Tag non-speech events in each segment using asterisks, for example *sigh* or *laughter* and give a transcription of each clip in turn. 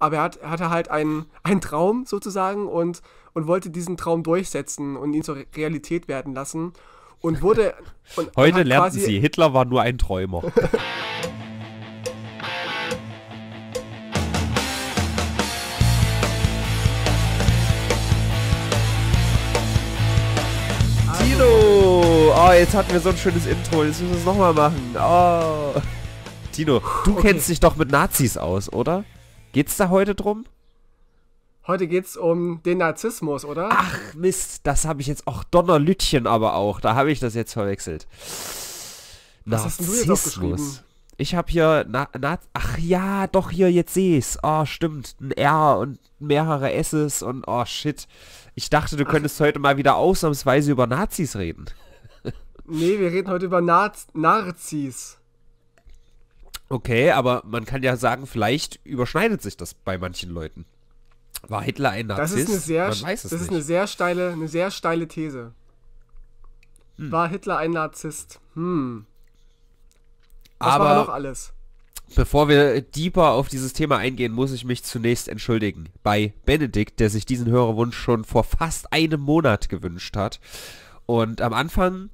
aber er hat, hatte halt einen, einen Traum sozusagen und, und wollte diesen Traum durchsetzen und ihn zur Realität werden lassen und wurde. *laughs* Und Heute lernten sie, Hitler war nur ein Träumer. *laughs* Tino! Oh, jetzt hatten wir so ein schönes Intro, jetzt müssen wir es nochmal machen. Oh. Tino, du okay. kennst dich doch mit Nazis aus, oder? Geht es da heute drum? Heute geht es um den Narzissmus, oder? Ach Mist, das habe ich jetzt auch Donnerlütchen aber auch. Da habe ich das jetzt verwechselt. Was Narzissmus. hast du jetzt Ich habe hier Na, Na Ach ja, doch hier jetzt sehe ich ah, es. Oh, stimmt, ein R und mehrere S's und oh shit. Ich dachte, du könntest ach. heute mal wieder ausnahmsweise über Nazis reden. nee, wir reden heute über Naz Narzis. Okay, aber man kann ja sagen, vielleicht überschneidet sich das bei manchen Leuten. War Hitler ein Narzisst? Das ist eine sehr, man weiß es das ist eine sehr steile, eine sehr steile These. Hm. War Hitler ein Narzisst? Hm. Das aber war noch alles? Bevor wir deeper auf dieses Thema eingehen, muss ich mich zunächst entschuldigen bei Benedikt, der sich diesen Hörerwunsch schon vor fast einem Monat gewünscht hat. Und am Anfang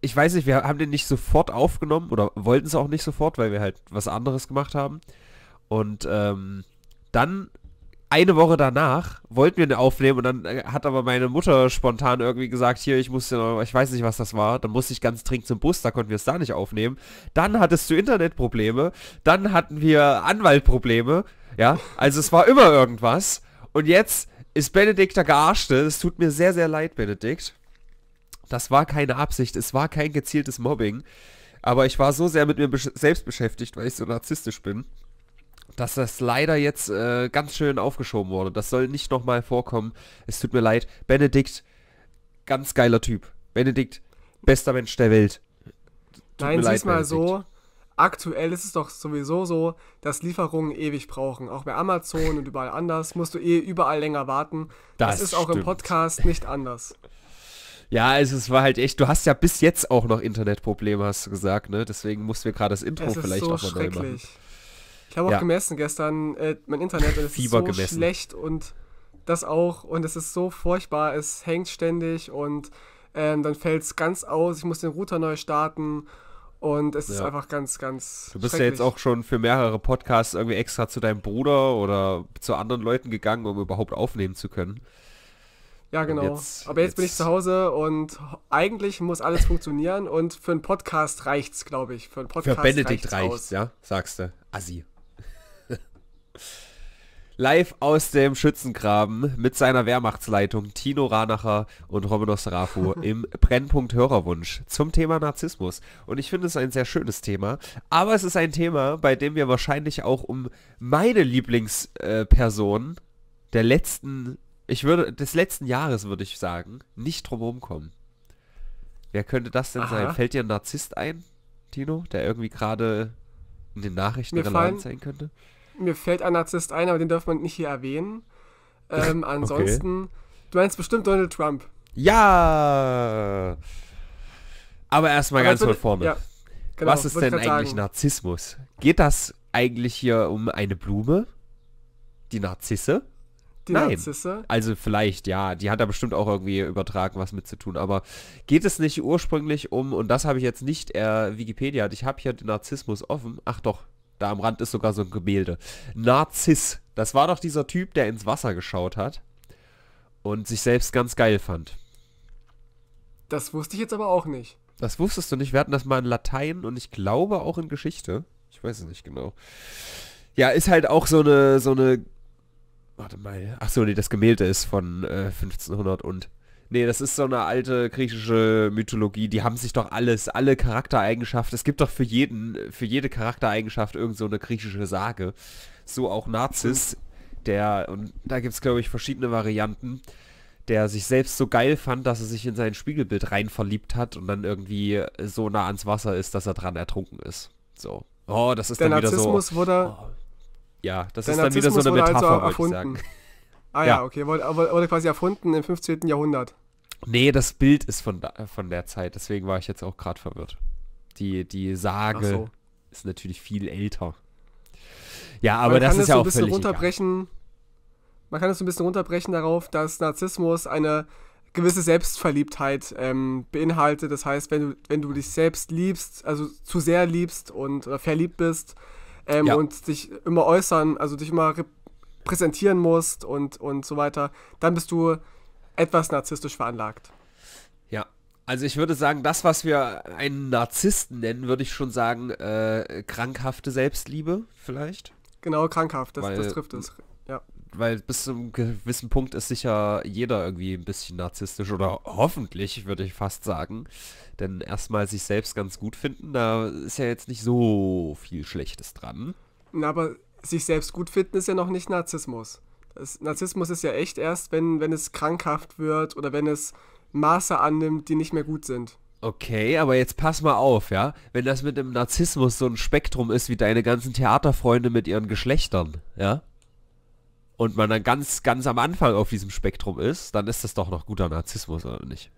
ich weiß nicht, wir haben den nicht sofort aufgenommen oder wollten es auch nicht sofort, weil wir halt was anderes gemacht haben. Und ähm, dann eine Woche danach wollten wir den aufnehmen und dann äh, hat aber meine Mutter spontan irgendwie gesagt, hier, ich muss ja, ich weiß nicht, was das war, dann musste ich ganz dringend zum Bus, da konnten wir es da nicht aufnehmen. Dann hattest du Internetprobleme, dann hatten wir Anwaltprobleme, ja, also es war immer irgendwas. Und jetzt ist Benedikt der Gearschte, es tut mir sehr, sehr leid, Benedikt. Das war keine Absicht, es war kein gezieltes Mobbing. Aber ich war so sehr mit mir besch selbst beschäftigt, weil ich so narzisstisch bin, dass das leider jetzt äh, ganz schön aufgeschoben wurde. Das soll nicht nochmal vorkommen. Es tut mir leid. Benedikt, ganz geiler Typ. Benedikt, bester Mensch der Welt. Tut Nein, sieh's mal so. Aktuell ist es doch sowieso so, dass Lieferungen ewig brauchen. Auch bei Amazon und überall anders musst du eh überall länger warten. Das, das ist auch im Podcast nicht anders. Ja, also es war halt echt, du hast ja bis jetzt auch noch Internetprobleme, hast du gesagt, ne? Deswegen mussten wir gerade das Intro es vielleicht so auch mal neu machen. Ich habe auch ja. gemessen gestern, äh, mein Internet ist Fieber so gemessen. schlecht und das auch und es ist so furchtbar, es hängt ständig und ähm, dann fällt es ganz aus, ich muss den Router neu starten und es ja. ist einfach ganz, ganz. Du bist ja jetzt auch schon für mehrere Podcasts irgendwie extra zu deinem Bruder oder zu anderen Leuten gegangen, um überhaupt aufnehmen zu können. Ja, genau. Jetzt, Aber jetzt, jetzt, bin ich zu Hause und eigentlich muss alles funktionieren und für einen Podcast reicht's, glaube ich. Für einen Podcast Für Benedikt reicht's, reicht's ja, sagst du. Assi. *laughs* Live aus dem Schützengraben mit seiner Wehrmachtsleitung Tino Ranacher und Romanos Rafu *laughs* im Brennpunkt Hörerwunsch zum Thema Narzissmus. Und ich finde es ein sehr schönes Thema, aber es ist ein Thema, bei dem wir wahrscheinlich auch um meine Lieblingsperson äh, der letzten ich würde, des letzten Jahres würde ich sagen, nicht drumherum kommen. Wer könnte das denn Aha. sein? Fällt dir ein Narzisst ein, Tino, der irgendwie gerade in den Nachrichten mir relevant fallen, sein könnte? Mir fällt ein Narzisst ein, aber den darf man nicht hier erwähnen. *laughs* Ähm, ansonsten, okay. du meinst bestimmt Donald Trump. Ja! Aber erstmal ganz von vorne. Ja, genau, Was ist denn eigentlich sagen. Narzissmus? Geht das eigentlich hier um eine Blume? Die Narzisse? Die Nein. Narzisse? Also vielleicht, ja. Die hat da bestimmt auch irgendwie übertragen was mit zu tun. Aber geht es nicht ursprünglich um, und das habe ich jetzt nicht, äh, Wikipedia, ich habe hier den Narzissmus offen. Ach doch, da am Rand ist sogar so ein Gemälde. Narziss. Das war doch dieser Typ, der ins Wasser geschaut hat und sich selbst ganz geil fand. Das wusste ich jetzt aber auch nicht. Das wusstest du nicht. Wir hatten das mal in Latein und ich glaube auch in Geschichte. Ich weiß es nicht genau. Ja, ist halt auch so eine, so eine Warte mal. Achso, nee, das Gemälde ist von äh, 1500 und... Nee, das ist so eine alte griechische Mythologie. Die haben sich doch alles, alle Charaktereigenschaften. Es gibt doch für jeden, für jede Charaktereigenschaft irgend so eine griechische Sage. So auch Narzis, der, und da gibt es, glaube ich, verschiedene Varianten, der sich selbst so geil fand, dass er sich in sein Spiegelbild rein verliebt hat und dann irgendwie so nah ans Wasser ist, dass er dran ertrunken ist. So. Oh, das ist der dann Narzissmus wieder so. Wurde, oh ja, das der ist dann wieder so eine also Metapher, also würde ich sagen. Ah ja, ja. okay, wurde, wurde quasi erfunden im 15. Jahrhundert. Nee, das Bild ist von, von der Zeit, deswegen war ich jetzt auch gerade verwirrt. Die, die Sage so. ist natürlich viel älter. Ja, aber man das ist ja auch ein runterbrechen. Egal. Man kann es so ein bisschen runterbrechen darauf, dass Narzissmus eine gewisse Selbstverliebtheit ähm, beinhaltet. Das heißt, wenn du, wenn du dich selbst liebst, also zu sehr liebst und verliebt bist, ähm, ja. und dich immer äußern, also dich immer repräsentieren musst und, und so weiter, dann bist du etwas narzisstisch veranlagt. Ja, also ich würde sagen, das, was wir einen Narzissten nennen, würde ich schon sagen, äh, krankhafte Selbstliebe vielleicht. Genau, krankhaft, das, Weil, das trifft es weil bis zu einem gewissen Punkt ist sicher jeder irgendwie ein bisschen narzisstisch oder hoffentlich, würde ich fast sagen. Denn erstmal sich selbst ganz gut finden, da ist ja jetzt nicht so viel Schlechtes dran. Na, aber sich selbst gut finden ist ja noch nicht Narzissmus. Das Narzissmus ist ja echt erst, wenn, wenn es krankhaft wird oder wenn es Maße annimmt, die nicht mehr gut sind. Okay, aber jetzt pass mal auf, ja? Wenn das mit dem Narzissmus so ein Spektrum ist wie deine ganzen Theaterfreunde mit ihren Geschlechtern, ja? und man dann ganz, ganz am Anfang auf diesem Spektrum ist, dann ist das doch noch guter Narzissmus, oder nicht?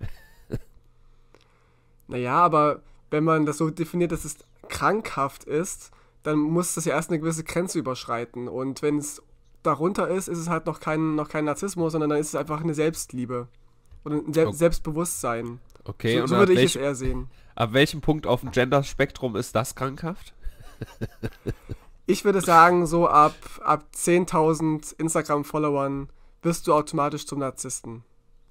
*laughs* naja, aber wenn man das so definiert, dass es krankhaft ist, dann muss das ja erst eine gewisse Grenze überschreiten. Und wenn es darunter ist, ist es halt noch kein, noch kein Narzissmus, sondern dann ist es einfach eine Selbstliebe. Oder ein Se okay. Selbstbewusstsein. Okay, so, so würde ich welch, es eher sehen. Ab welchem Punkt auf dem Gender-Spektrum ist das krankhaft? *laughs* ich würde sagen, so ab, ab 10.000 Instagram-Followern wirst du automatisch zum Narzissten.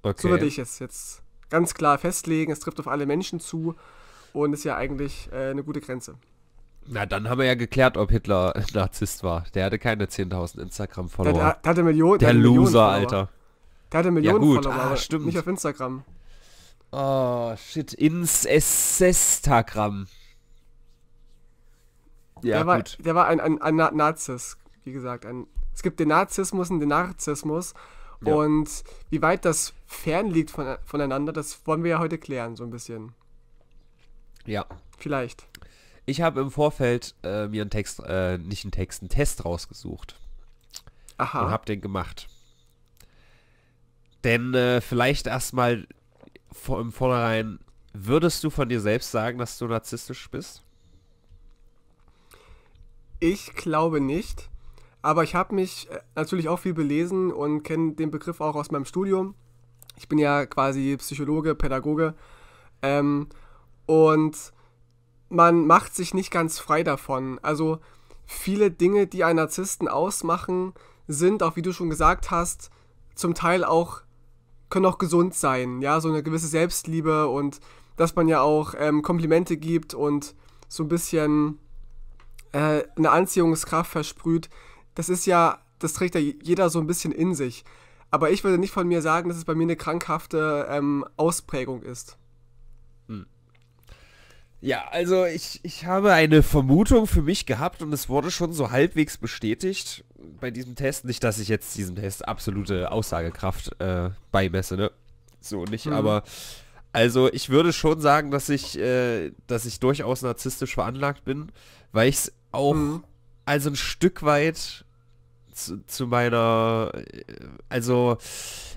Okay. So würde ich es jetzt ganz klar festlegen. Es trifft auf alle Menschen zu und ist ja eigentlich äh, eine gute Grenze. Na, dann haben wir ja geklärt, ob Hitler *laughs* Narzisst war. Der hatte keine 10.000 Instagram-Follower. Der, der, hatte Millionen. Der, der Loser, Millionen Alter. Der hatte Millionen ja, gut. Follower, ah, stimmt. nicht auf Instagram. Oh, shit. Ins Instagram. Ja, der war, gut. Der war ein, ein, ein Narzis, wie gesagt. Ein, es gibt den Narzissmus und den Narzissmus. Ja. Und wie weit das fern liegt von, voneinander, das wollen wir ja heute klären, so ein bisschen. Ja. Vielleicht. Ich habe im Vorfeld äh, mir einen Text, äh, nicht einen Text, einen Test rausgesucht. Aha. Und habe den gemacht. Denn äh, vielleicht erstmal vor, im Vornherein, würdest du von dir selbst sagen, dass du narzisstisch bist? Ich glaube nicht. Aber ich habe mich äh, natürlich auch viel belesen und kenne den Begriff auch aus meinem Studium. Ich bin ja quasi Psychologe, Pädagoge. Ähm, und man macht sich nicht ganz frei davon. Also viele Dinge, die einen Narzissten ausmachen, sind, auch wie du schon gesagt hast, zum Teil auch, können auch gesund sein. Ja, so eine gewisse Selbstliebe und dass man ja auch ähm, Komplimente gibt und so ein bisschen äh, eine Anziehungskraft versprüht, das ist ja, das trägt ja jeder so ein bisschen in sich. Aber ich würde nicht von mir sagen, dass es bei mir eine krankhafte ähm, Ausprägung ist. Hm. Ja, also ich, ich habe eine Vermutung für mich gehabt und es wurde schon so halbwegs bestätigt bei diesem Test. Nicht, dass ich jetzt diesem Test absolute Aussagekraft äh, beimesse, ne? So nicht, mhm. aber also ich würde schon sagen, dass ich, äh, dass ich durchaus narzisstisch veranlagt bin, weil ich es auch mhm. also ein Stück weit zu, zu, meiner, also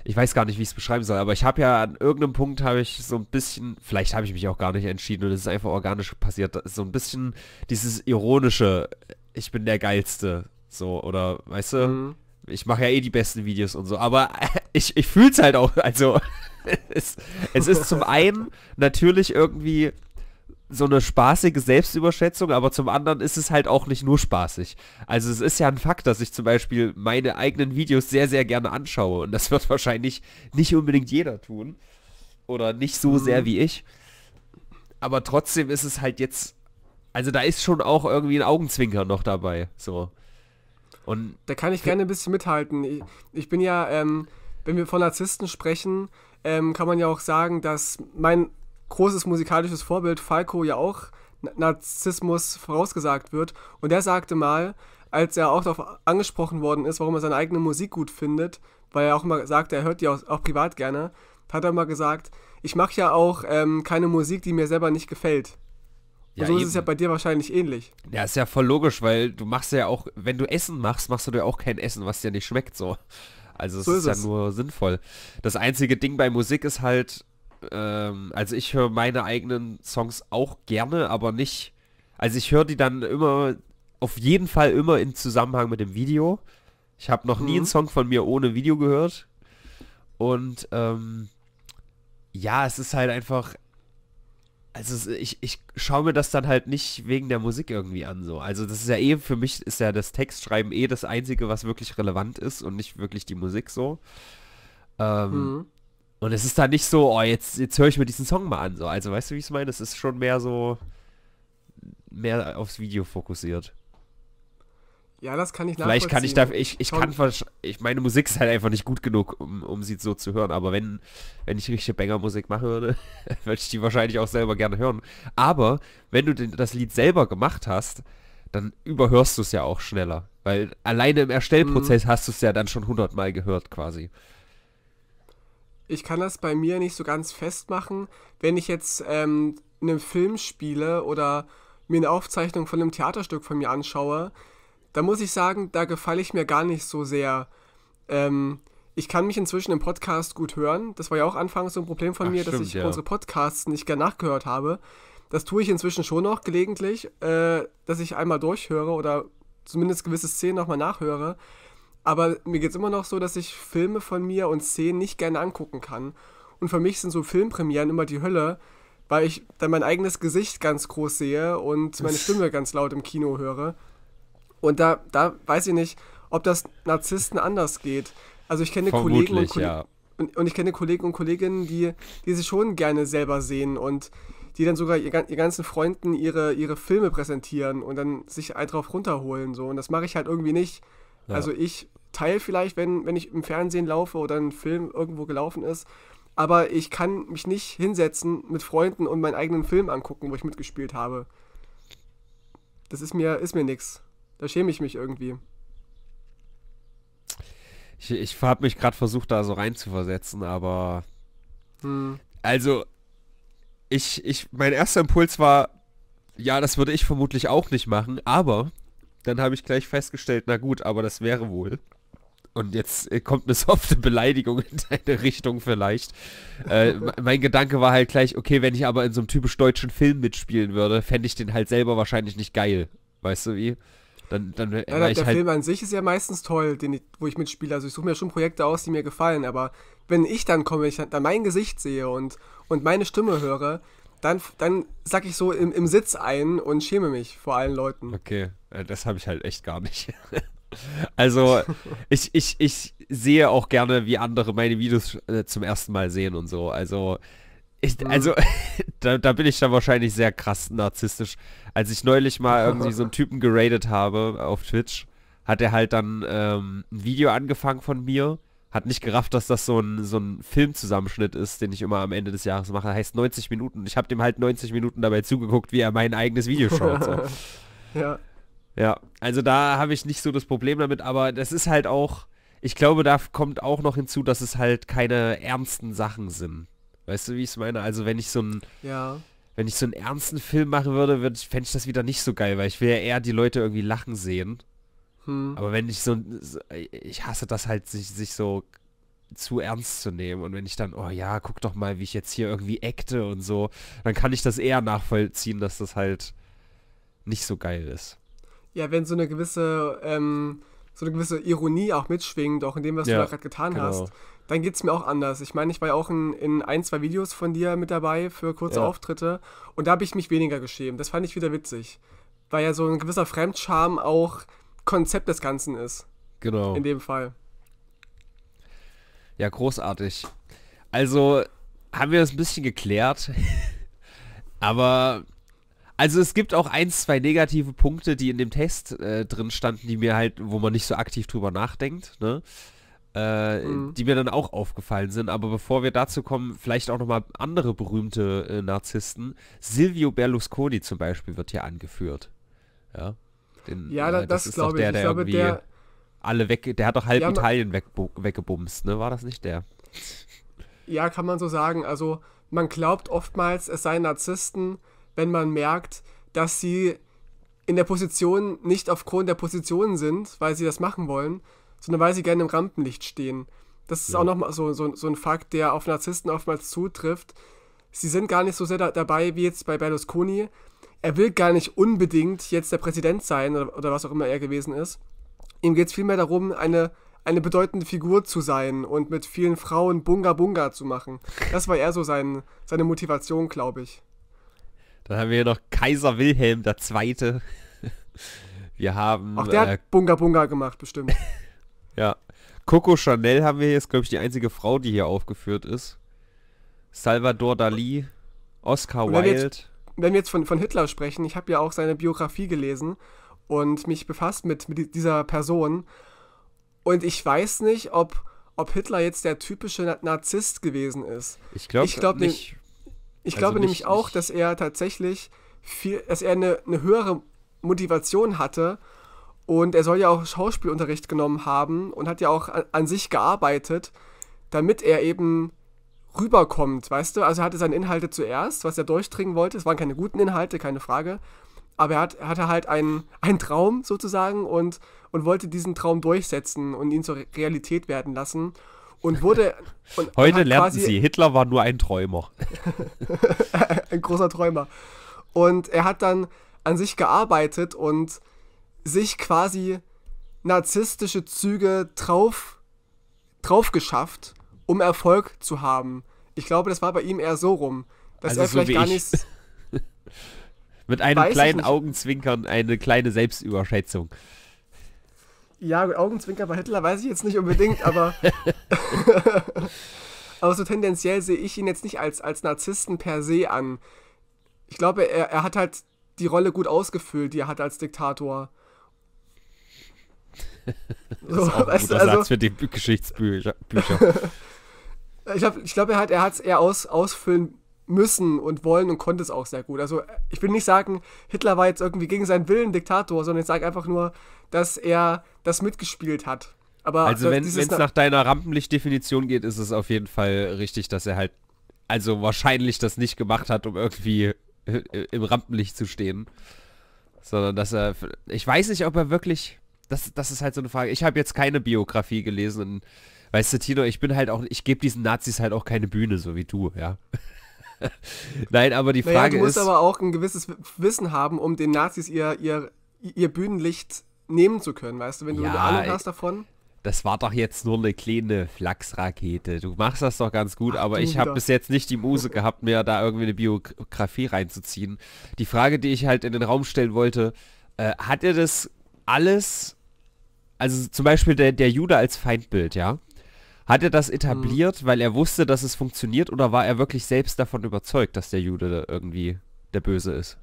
ich weiß gar nicht, wie ich es beschreiben soll, aber ich habe ja an irgendeinem Punkt habe ich so ein bisschen, vielleicht habe ich mich auch gar nicht entschieden und es ist einfach organisch passiert, so ein bisschen dieses ironische, ich bin der geilste, so oder weißt du, mhm. ich mache ja eh die besten Videos und so, aber *laughs* ich, ich fühle es halt auch, also *laughs* es, es ist zum einen natürlich irgendwie so eine spaßige Selbstüberschätzung, aber zum anderen ist es halt auch nicht nur spaßig. Also es ist ja ein Fakt, dass ich zum Beispiel meine eigenen Videos sehr, sehr gerne anschaue und das *laughs* wird wahrscheinlich nicht unbedingt jeder tun oder nicht so sehr mhm. wie ich. Aber trotzdem ist es halt jetzt, also da ist schon auch irgendwie ein Augenzwinker noch dabei, so. Und da kann ich gerne ein bisschen mithalten. Ich, ich bin ja, ähm, wenn wir von Narzissten sprechen, ähm, kann man ja auch sagen, dass mein großes musikalisches Vorbild Falco ja auch Narzissmus vorausgesagt wird. Und der sagte mal, als er auch darauf angesprochen worden ist, warum er seine eigene Musik gut findet, weil er auch immer sagte, er hört die auch, auch privat gerne, hat er mal gesagt, ich mache ja auch ähm, keine Musik, die mir selber nicht gefällt. Und ja, so ist es ja bei dir wahrscheinlich ähnlich. Ja, ist ja voll logisch, weil du machst ja auch, wenn du Essen machst, machst du dir auch kein Essen, was dir nicht schmeckt, so. Also es so ist, ist es. ja nur sinnvoll. Das einzige Ding bei Musik ist halt, ähm, also ich höre meine eigenen Songs auch gerne, aber nicht, also ich höre die dann immer, auf jeden Fall immer im Zusammenhang mit dem Video. Ich habe noch mhm. nie einen mhm. Song von mir ohne Video gehört. Und ähm, ja, es ist halt einfach, also ich, ich schaue mir das dann halt nicht wegen der Musik irgendwie an so. Also das ist ja eh, für mich ist ja das Textschreiben eh das Einzige, was wirklich relevant ist und nicht wirklich die Musik so. Ähm, mhm. Und es ist da nicht so, oh, jetzt, jetzt höre ich mir diesen Song mal an. So. Also weißt du, wie ich es meine? Es ist schon mehr so, mehr aufs Video fokussiert. Ja, das kann ich Vielleicht kann ich da, ich, ich kann, ich, meine Musik ist halt einfach nicht gut genug, um, um sie so zu hören. Aber wenn, wenn ich richtige Banger-Musik machen würde, *laughs* würde ich die wahrscheinlich auch selber gerne hören. Aber wenn du den, das Lied selber gemacht hast, dann überhörst du es ja auch schneller. Weil alleine im Erstellprozess mhm. hast du es ja dann schon hundertmal gehört quasi ich kann das bei mir nicht so ganz festmachen. Wenn ich jetzt ähm, einen Film spiele oder mir eine Aufzeichnung von einem Theaterstück von mir anschaue, da muss ich sagen, da gefalle ich mir gar nicht so sehr. Ähm, ich kann mich inzwischen im Podcast gut hören. Das war ja auch anfangs so ein Problem von Ach, mir, stimmt, dass ich ja. unsere Podcasts nicht gern nachgehört habe. Das tue ich inzwischen schon noch gelegentlich, äh, dass ich einmal durchhöre oder zumindest gewisse Szenen nochmal nachhöre. Aber mir geht es immer noch so, dass ich Filme von mir und Szenen nicht gerne angucken kann. Und für mich sind so Filmpremieren immer die Hölle, weil ich dann mein eigenes Gesicht ganz groß sehe und meine Stimme ganz laut im Kino höre. Und da, da weiß ich nicht, ob das Narzissten anders geht. Also ich kenne Vermutlich, Kollegen und, Kolle ja. und, und, ich kenne Kollegen und Kolleginnen, die, die sich schon gerne selber sehen und die dann sogar ihren ihr ganzen Freunden ihre, ihre Filme präsentieren und dann sich einen drauf runterholen. So. Und das mache ich halt irgendwie nicht. Ja. Also ich, Teil vielleicht, wenn, wenn ich im Fernsehen laufe oder ein Film irgendwo gelaufen ist. Aber ich kann mich nicht hinsetzen mit Freunden und meinen eigenen Film angucken, wo ich mitgespielt habe. Das ist mir, ist mir nix. Da schäme ich mich irgendwie. Ich, ich habe mich gerade versucht, da so reinzuversetzen, aber. Hm. Also, ich, ich, mein erster Impuls war, ja, das würde ich vermutlich auch nicht machen, aber dann habe ich gleich festgestellt, na gut, aber das wäre wohl und jetzt äh, kommt eine *laughs* softe Beleidigung in deine Richtung vielleicht. Äh, mein Gedanke war halt gleich, okay, wenn ich aber in so einem typisch deutschen Film mitspielen würde, fände ich den halt selber wahrscheinlich nicht geil. Weißt du wie? Dann, dann Nein, der halt Film an sich ist ja meistens toll, den ich, wo ich mitspiele. Also ich suche mir schon Projekte aus, die mir gefallen, aber wenn ich dann komme, ich dann mein Gesicht sehe und, und meine Stimme höre, dann, dann sack ich so im, im Sitz ein und schäme mich vor allen Leuten. Okay, äh, das habe ich halt echt gar nicht. *laughs* Also ich, ich, ich sehe auch gerne, wie andere meine Videos äh, zum ersten Mal sehen und so. Also, ich, mhm. also *laughs* da, da, bin ich dann wahrscheinlich sehr krass narzisstisch. Als ich neulich mal irgendwie so einen Typen geradet habe auf Twitch, hat er halt dann ähm, ein Video angefangen von mir hat nicht gerafft, dass das so ein, so ein Filmzusammenschnitt ist, den ich immer am Ende des Jahres mache. Heißt 90 Minuten. Ich habe dem halt 90 Minuten dabei zugeguckt, wie er mein eigenes Video schaut. So. *laughs* ja. Ja, also da habe ich nicht so das Problem damit, aber das ist halt auch, ich glaube, da kommt auch noch hinzu, dass es halt keine ernsten Sachen sind. Weißt du, wie ich es meine? Also wenn ich so ein... Ja wenn ich so einen ernsten Film machen würde, würde fände ich das wieder nicht so geil, weil ich will ja eher die Leute irgendwie lachen sehen. Hm. Aber wenn ich so, ich hasse das halt, sich, sich so zu ernst zu nehmen. Und wenn ich dann, oh ja, guck doch mal, wie ich jetzt hier irgendwie acte und so, dann kann ich das eher nachvollziehen, dass das halt nicht so geil ist ja, wenn so eine gewisse, ähm, so eine gewisse Ironie auch mitschwingt, auch in dem, was ja, du da gerade getan genau. hast, dann geht es mir auch anders. Ich meine, ich war ja auch in, in, ein, zwei Videos von dir mit dabei für kurze ja. Auftritte und da habe ich mich weniger geschämt. Das fand ich wieder witzig, weil ja so ein gewisser Fremdscham auch Konzept des Ganzen ist. Genau. In dem Fall. Ja, großartig. Also haben wir das ein bisschen geklärt, *laughs* aber also es gibt auch ein, zwei negative Punkte, die in dem Test äh, drin standen, die mir halt, wo man nicht so aktiv drüber nachdenkt, ne? Äh, mhm. die mir dann auch aufgefallen sind. Aber bevor wir dazu kommen, vielleicht auch nochmal andere berühmte äh, Narzissten. Silvio Berlusconi zum Beispiel wird hier angeführt. Ja, Den, ja äh, da, das, das ist doch der, der glaube, irgendwie der, alle weg, der hat doch halb ja, Italien weg, weggebumst, ne? War das nicht der? Ja, kann man so sagen. Also man glaubt oftmals, es seien Narzissten, wenn man merkt, dass sie in der Position nicht aufgrund der Position sind, weil sie das machen wollen, sondern weil sie gerne im Rampenlicht stehen. Das ist ja. auch nochmal so, so, so ein Fakt, der auf Narzissten oftmals zutrifft. Sie sind gar nicht so sehr da, dabei wie jetzt bei Berlusconi. Er will gar nicht unbedingt jetzt der Präsident sein oder, oder was auch immer er gewesen ist. Ihm geht es vielmehr darum, eine, eine bedeutende Figur zu sein und mit vielen Frauen Bunga Bunga zu machen. Das war eher so sein, seine Motivation, glaube ich. Dann haben wir hier noch Kaiser Wilhelm II. *laughs* Wir haben. Auch der hat äh, Bunga Bunga gemacht, bestimmt. *laughs* ja. Coco Chanel haben wir hier, ist, glaube ich, die einzige Frau, die hier aufgeführt ist. Salvador Dali, Oscar Wilde. Jetzt, wenn wir jetzt von, von Hitler sprechen, ich habe ja auch seine Biografie gelesen und mich befasst mit, mit dieser Person. Und ich weiß nicht, ob, ob Hitler jetzt der typische Narzisst gewesen ist. Ich glaube ich glaub nicht. Ich also glaube nämlich auch, dass er tatsächlich viel, dass er eine, eine höhere Motivation hatte und er soll ja auch Schauspielunterricht genommen haben und hat ja auch an, an sich gearbeitet, damit er eben rüberkommt, weißt du? Also er hatte seine Inhalte zuerst, was er durchdringen wollte. Es waren keine guten Inhalte, keine Frage. Aber er, hat, er hatte halt einen, *laughs* einen Traum sozusagen und, und wollte diesen Traum durchsetzen und ihn zur Realität werden lassen und wurde. Und Heute lernten sie, Hitler war nur ein Träumer. *laughs* ein großer Träumer. Und er hat dann an sich gearbeitet und sich quasi narzisstische Züge drauf, drauf geschafft, um Erfolg zu haben. Ich glaube, das war bei ihm eher so rum, dass also er so vielleicht gar nicht. *laughs* Mit einem kleinen Augenzwinkern eine kleine Selbstüberschätzung ja, gut, Augenzwinker bei Hitler weiß ich jetzt nicht unbedingt, aber. *laughs* aber so tendenziell sehe ich ihn jetzt nicht als, als Narzissten per se an. Ich glaube, er, er hat halt die Rolle gut ausgefüllt, die er hat als Diktator. *laughs* Das ist auch ein guter also, Satz für die Geschichtsbücher. *laughs* ich glaube, ich glaub, er hat es eher aus, ausfüllen müssen und wollen und konnte es auch sehr gut. Also ich will nicht sagen, Hitler war jetzt irgendwie gegen seinen Willen Diktator, sondern ich sage einfach nur, dass er das mitgespielt hat. Aber also wenn es nach deiner Rampenlichtdefinition geht, ist es auf jeden Fall richtig, dass er halt also wahrscheinlich das nicht gemacht hat, um irgendwie äh, im Rampenlicht zu stehen, sondern dass er ich weiß nicht, ob er wirklich das das ist halt so eine Frage. Ich habe jetzt keine Biografie gelesen. Und, weißt du, Tino, ich bin halt auch ich gebe diesen Nazis halt auch keine Bühne, so wie du, ja. *laughs* Nein, aber die Frage naja, du musst ist. aber auch ein gewisses Wissen haben, um den Nazis ihr, ihr, ihr Bühnenlicht nehmen zu können, weißt du, wenn du ja, eine Ahnung hast davon. Das war doch jetzt nur eine kleine Flachsrakete. Du machst das doch ganz gut, Ach, aber ich habe bis jetzt nicht die Muse gehabt, mir da irgendwie eine Biografie reinzuziehen. Die Frage, die ich halt in den Raum stellen wollte, äh, hat er das alles, also zum Beispiel der, der Jude als Feindbild, ja? Hat er das mhm. etabliert, mhm. weil er wusste, dass es funktioniert oder war er wirklich selbst davon überzeugt, dass der Jude irgendwie der Böse ist?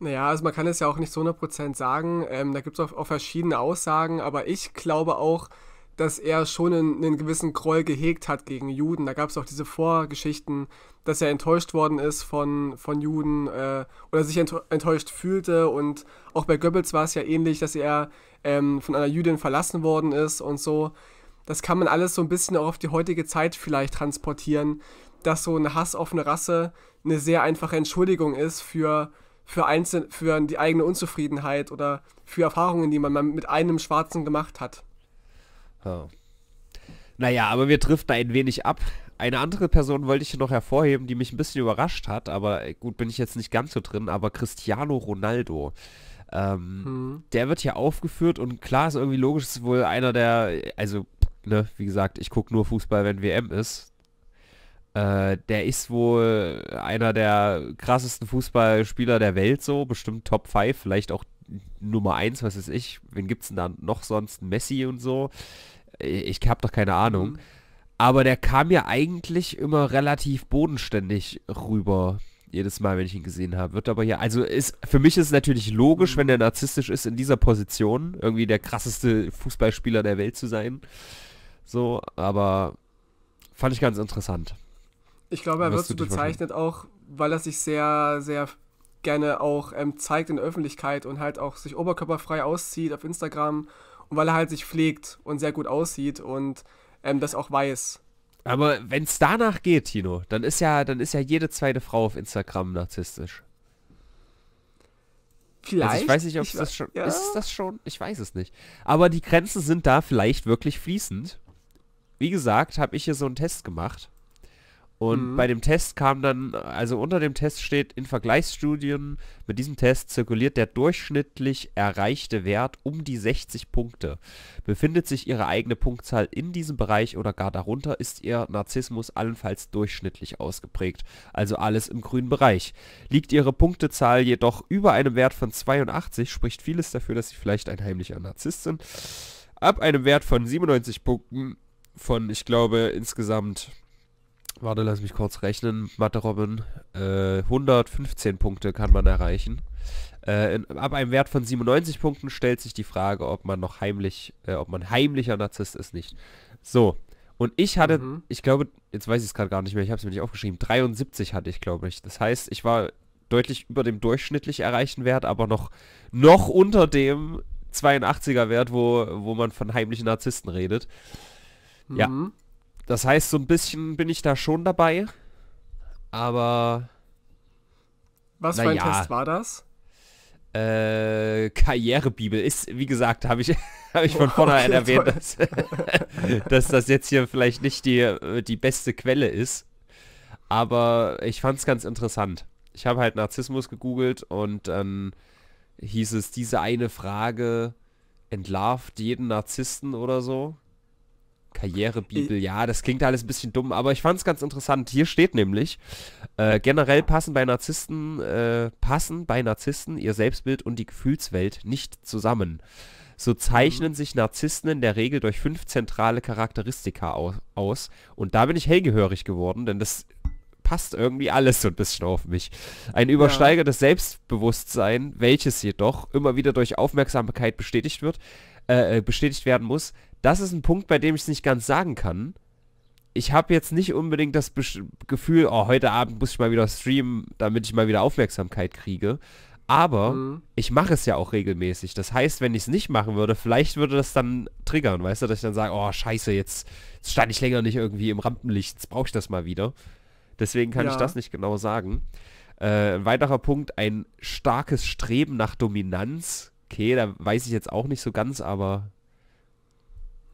Naja, also man kann es ja auch nicht zu 100% sagen. Ähm, da gibt es auch, auch, verschiedene Aussagen, aber ich glaube auch, dass er schon einen, einen gewissen Groll gehegt hat gegen Juden. Da gab es auch diese Vorgeschichten, dass er enttäuscht worden ist von, von Juden äh, oder sich enttäuscht fühlte. Und auch bei Goebbels war es ja ähnlich, dass er ähm, von einer Jüdin verlassen worden ist und so das kann man alles so ein bisschen auch auf die heutige Zeit vielleicht transportieren, dass so ein Hass auf eine Rasse eine sehr einfache Entschuldigung ist für, für, einzelne, für die eigene Unzufriedenheit oder für Erfahrungen, die man mit einem Schwarzen gemacht hat. Oh. Naja, aber wir trifft da ein wenig ab. Eine andere Person wollte ich hier noch hervorheben, die mich ein bisschen überrascht hat, aber äh, gut, bin ich jetzt nicht ganz so drin, aber Cristiano Ronaldo. Ähm, hm. Der wird hier aufgeführt und klar ist irgendwie logisch, ist wohl einer der, also ne, wie gesagt, ich gucke nur Fußball, wenn WM ist. Äh, der ist wohl einer der krassesten Fußballspieler der Welt so, bestimmt Top 5, vielleicht auch Nummer 1, was weiß ich. Wen gibt's denn da noch sonst? Messi und so. Äh, ich, habe doch keine Ahnung. Mhm. Aber der kam ja eigentlich immer relativ bodenständig rüber jedes Mal, wenn ich ihn gesehen habe. Wird aber hier, also ist, für mich ist es natürlich logisch, mhm. wenn der narzisstisch ist, in dieser Position irgendwie der krasseste Fußballspieler der Welt zu sein. So, aber fand ich ganz interessant. Ich glaube, er wird so bezeichnet auch, weil er sich sehr, sehr gerne auch ähm, zeigt in der Öffentlichkeit und halt auch sich oberkörperfrei auszieht auf Instagram und weil er halt sich pflegt und sehr gut aussieht und ähm, das auch weiß. Aber wenn es danach geht, Tino, dann ist ja, dann ist ja jede zweite Frau auf Instagram narzisstisch. Vielleicht. Also ich weiß nicht, ob ich, das schon. Ja. Ist das schon? Ich weiß es nicht. Aber die Grenzen sind da vielleicht wirklich fließend wie gesagt, habe ich hier so einen Test gemacht. Und mhm. bei dem Test kam dann, also unter dem Test steht, in Vergleichsstudien mit diesem Test zirkuliert der durchschnittlich erreichte Wert um die 60 Punkte. Befindet sich Ihre eigene Punktzahl in diesem Bereich oder gar darunter, ist Ihr Narzissmus allenfalls durchschnittlich ausgeprägt, also alles im grünen Bereich. Liegt Ihre Punktezahl jedoch über einem Wert von 82, spricht vieles dafür, dass Sie vielleicht ein heimlicher Narzisst sind. Ab einem Wert von 97 Punkten von, ich glaube, insgesamt, warte, lass mich kurz rechnen, Mathe Robin, äh, 115 Punkte kann man erreichen. Äh, in, ab einem Wert von 97 Punkten stellt sich die Frage, ob man noch heimlich, äh, ob man heimlicher Narzisst ist nicht. So. Und ich hatte, mhm. ich glaube, jetzt weiß ich es gerade gar nicht mehr, ich habe es mir nicht aufgeschrieben, 73 hatte ich, glaube ich. Das heißt, ich war deutlich über dem durchschnittlich erreichten Wert, aber noch, noch unter dem 82er Wert, wo, wo man von heimlichen Narzissten redet. Ja. Mhm. Das heißt, so ein bisschen bin ich da schon dabei. Aber. Was für ein ja. Test war das? Äh, Karrierebibel ist, wie gesagt, habe ich, *laughs* hab ich von vornherein okay, *laughs* erwähnt, dass, *laughs* dass, das jetzt hier vielleicht nicht die, äh, die beste Quelle ist. Aber ich fand es ganz interessant. Ich habe halt Narzissmus gegoogelt und dann ähm, hieß es, diese eine Frage entlarvt jeden Narzissten oder so. Karrierebibel, ja, das klingt alles ein bisschen dumm, aber ich fand es ganz interessant. Hier steht nämlich, äh, generell passen bei Narzissten, äh, passen bei Narzissten ihr Selbstbild und die Gefühlswelt nicht zusammen. So zeichnen mhm. sich Narzissten in der Regel durch fünf zentrale Charakteristika au aus. Und da bin ich hellgehörig geworden, denn das passt irgendwie alles so ein bisschen auf mich. Ein übersteigertes ja. Selbstbewusstsein, welches jedoch immer wieder durch Aufmerksamkeit bestätigt wird, äh, äh bestätigt werden muss, das ist ein Punkt, bei dem ich es nicht ganz sagen kann. Ich habe jetzt nicht unbedingt das Besch Gefühl, oh, heute Abend muss ich mal wieder streamen, damit ich mal wieder Aufmerksamkeit kriege. Aber mhm. ich mache es ja auch regelmäßig. Das heißt, wenn ich es nicht machen würde, vielleicht würde das dann triggern, weißt du, dass ich dann sage, oh scheiße, jetzt, jetzt stand ich länger nicht irgendwie im Rampenlicht, jetzt brauche ich das mal wieder. Deswegen kann ja. ich das nicht genau sagen. Äh, ein weiterer Punkt, ein starkes Streben nach Dominanz. Okay, da weiß ich jetzt auch nicht so ganz, aber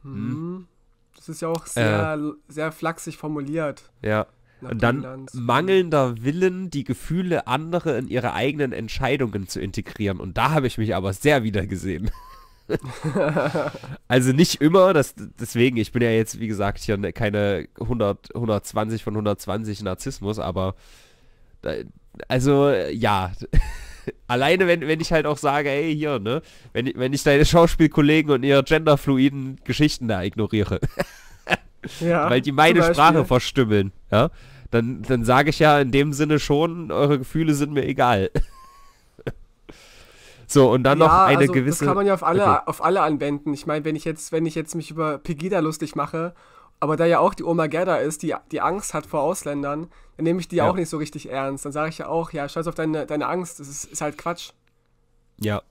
hm. Das ist ja auch äh. sehr, äh, sehr flachsig formuliert. Ja. Und dann mangelnder Willen, die Gefühle andere in ihre eigenen Entscheidungen zu integrieren. Und da habe ich mich aber sehr wiedergesehen. *laughs* also nicht immer, das, deswegen, ich bin ja jetzt, wie gesagt, hier ne, keine 100, 120 von 120 Narzissmus, aber also ja. Alleine, wenn, wenn ich halt auch sage, ey, hier, ne? Wenn, wenn ich deine Schauspielkollegen und ihre genderfluiden Geschichten da ignoriere. *laughs* ja, Weil die meine Sprache verstümmeln, ja? Dann, dann sage ich ja in dem Sinne schon, eure Gefühle sind mir egal. *laughs* So, und dann ja, noch eine also, gewisse. Das kann man ja auf alle, okay. auf alle anwenden. Ich meine, wenn ich jetzt, wenn ich jetzt mich über Pegida lustig mache aber da ja auch die Oma Gerda ist, die, die Angst hat vor Ausländern, dann nehme ich die ja. auch nicht so richtig ernst. Dann sage ich ja auch, ja, scheiß auf deine, deine Angst, das ist, ist halt Quatsch. Ja.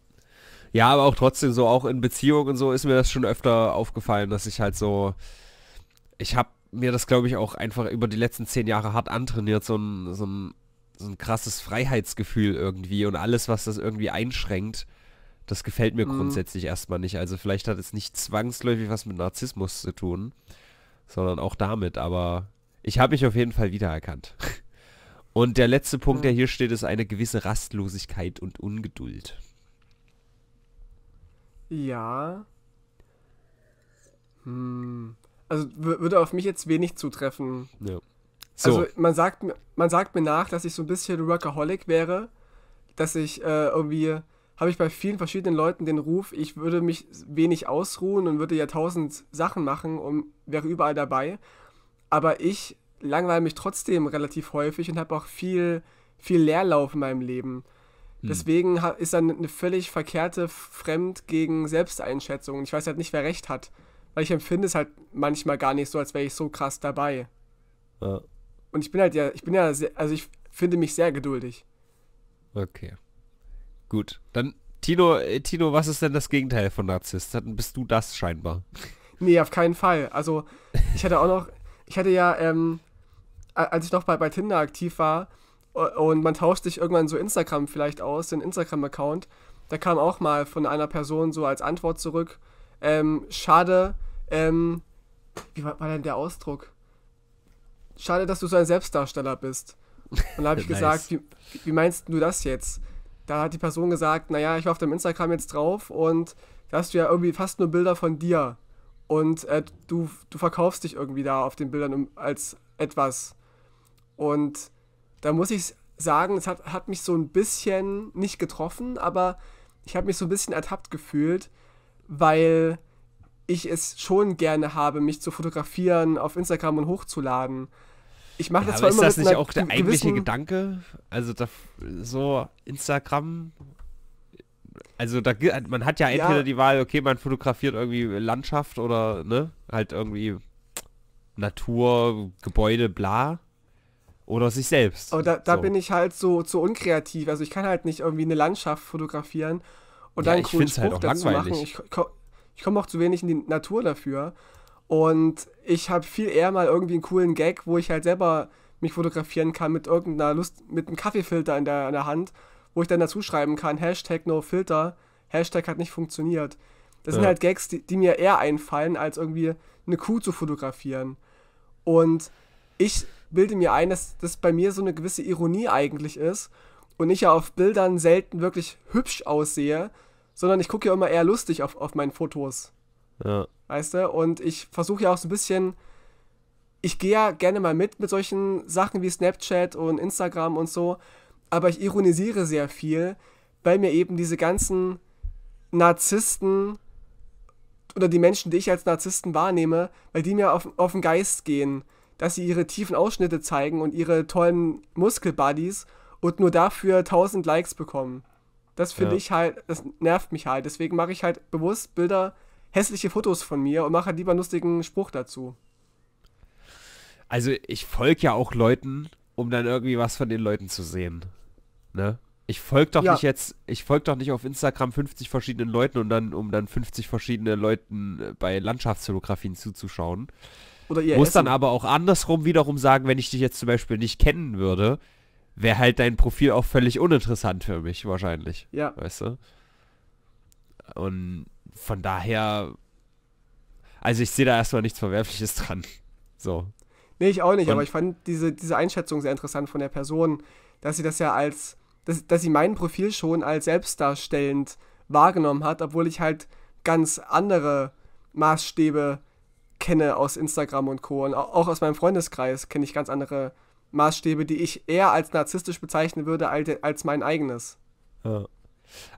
Ja, aber auch trotzdem so, auch in Beziehungen und so ist mir das schon öfter aufgefallen, dass ich halt so, ich habe mir das, glaube ich, auch einfach über die letzten zehn Jahre hart antrainiert, so ein, so ein, so ein krasses Freiheitsgefühl irgendwie und alles, was das irgendwie einschränkt, das gefällt mir mhm. grundsätzlich erstmal nicht. Also vielleicht hat es nicht zwangsläufig was mit Narzissmus zu tun sondern auch damit. Aber ich habe mich auf jeden Fall wiedererkannt. Und der letzte Punkt, der hier steht, ist eine gewisse Rastlosigkeit und Ungeduld. Ja. Hm. Also würde auf mich jetzt wenig zutreffen. Ja. So. Also man sagt, man sagt mir nach, dass ich so ein bisschen Workaholic wäre, dass ich äh, irgendwie habe ich bei vielen verschiedenen Leuten den Ruf, ich würde mich wenig ausruhen und würde ja tausend Sachen machen und wäre überall dabei. Aber ich langweile mich trotzdem relativ häufig und habe auch viel, viel Leerlauf in meinem Leben. Hm. Deswegen ist dann eine völlig verkehrte Fremd gegen Selbsteinschätzung. Ich weiß halt nicht, wer recht hat. Weil ich empfinde es halt manchmal gar nicht so, als wäre ich so krass dabei. Ja. Und ich bin halt ja, ich bin ja, sehr, also ich finde mich sehr geduldig. Okay. Gut. Dann, Tino, äh, Tino, was ist denn das Gegenteil von Narzisst? Dann bist du das scheinbar. Nee, auf keinen Fall. Also, ich hatte auch noch, ich hatte ja, ähm, als ich noch bei, bei Tinder aktiv war und man tauscht sich irgendwann so Instagram vielleicht aus, den Instagram-Account, da kam auch mal von einer Person so als Antwort zurück, ähm, schade, ähm, wie war, war denn der Ausdruck? Schade, dass du so ein Selbstdarsteller bist. Und da habe ich *laughs* nice. gesagt, wie, wie meinst du das jetzt? da hat die Person gesagt, naja, ich war auf deinem Instagram jetzt drauf und da hast du ja irgendwie fast nur Bilder von dir. Und äh, du, du verkaufst dich irgendwie da auf den Bildern als etwas. Und da muss ich sagen, es hat, hat mich so ein bisschen nicht getroffen, aber ich habe mich so ein bisschen ertappt gefühlt, weil ich es schon gerne habe, mich zu fotografieren, auf Instagram und hochzuladen ich mache das ja, zwar aber immer ist das mit nicht auch der eigentliche Gedanke? Also da, so Instagram, also da man hat ja entweder ja. die Wahl, okay, man fotografiert irgendwie Landschaft oder ne, halt irgendwie Natur, Gebäude, bla. Oder sich selbst. Aber da, da so. bin ich halt so, so unkreativ. Also ich kann halt nicht irgendwie eine Landschaft fotografieren und ja, dann einen coolen halt Spruch halt dazu langweilig. machen. Ich, ich komme auch zu wenig in die Natur dafür. Und ich habe viel eher mal irgendwie einen coolen Gag, wo ich halt selber mich fotografieren kann mit irgendeiner Lust, mit einem Kaffeefilter in der, in der Hand, wo ich dann dazu schreiben kann, Hashtag nofilter, Hashtag hat nicht funktioniert. Das ja. sind halt Gags, die, die, mir eher einfallen, als irgendwie eine Kuh zu fotografieren. Und ich bilde mir ein, dass das bei mir so eine gewisse Ironie eigentlich ist und ich ja auf Bildern selten wirklich hübsch aussehe, sondern ich gucke ja immer eher lustig auf, auf meinen Fotos. Ja. Weißt du? Und ich versuche ja auch so ein bisschen, ich gehe ja gerne mal mit mit solchen Sachen wie Snapchat und Instagram und so, aber ich ironisiere sehr viel, weil mir eben diese ganzen Narzissten oder die Menschen, die ich als Narzissten wahrnehme, weil die mir auf, auf den Geist gehen, dass sie ihre tiefen Ausschnitte zeigen und ihre tollen Muskelbuddies und nur dafür 1000 Likes bekommen. Das finde ja. ich halt, das nervt mich halt. Deswegen mache ich halt bewusst Bilder, hässliche Fotos von mir und mache lieber einen lustigen Spruch dazu. Also ich folge ja auch Leuten, um dann irgendwie was von den Leuten zu sehen. Ne? Ich folge doch ja. nicht jetzt, ich folge doch nicht auf Instagram 50 verschiedenen Leuten und dann, um dann 50 verschiedene Leuten äh, bei Landschaftsfotografien zuzuschauen. Oder ihr Muss Essen. dann aber auch andersrum wiederum sagen, wenn ich dich jetzt zum Beispiel nicht kennen würde, wäre halt dein Profil auch völlig uninteressant für mich wahrscheinlich. Ja. Weißt du? Und von daher, also ich sehe da erstmal nichts Verwerfliches dran. So. Nee, ich auch nicht, Und aber ich fand diese, diese Einschätzung sehr interessant von der Person, dass sie das ja als, dass, dass sie mein Profil schon als selbstdarstellend wahrgenommen hat, obwohl ich halt ganz andere Maßstäbe kenne aus Instagram und Co. Und auch aus meinem Freundeskreis kenne ich ganz andere Maßstäbe, die ich eher als narzisstisch bezeichnen würde, als, als mein eigenes. Ja.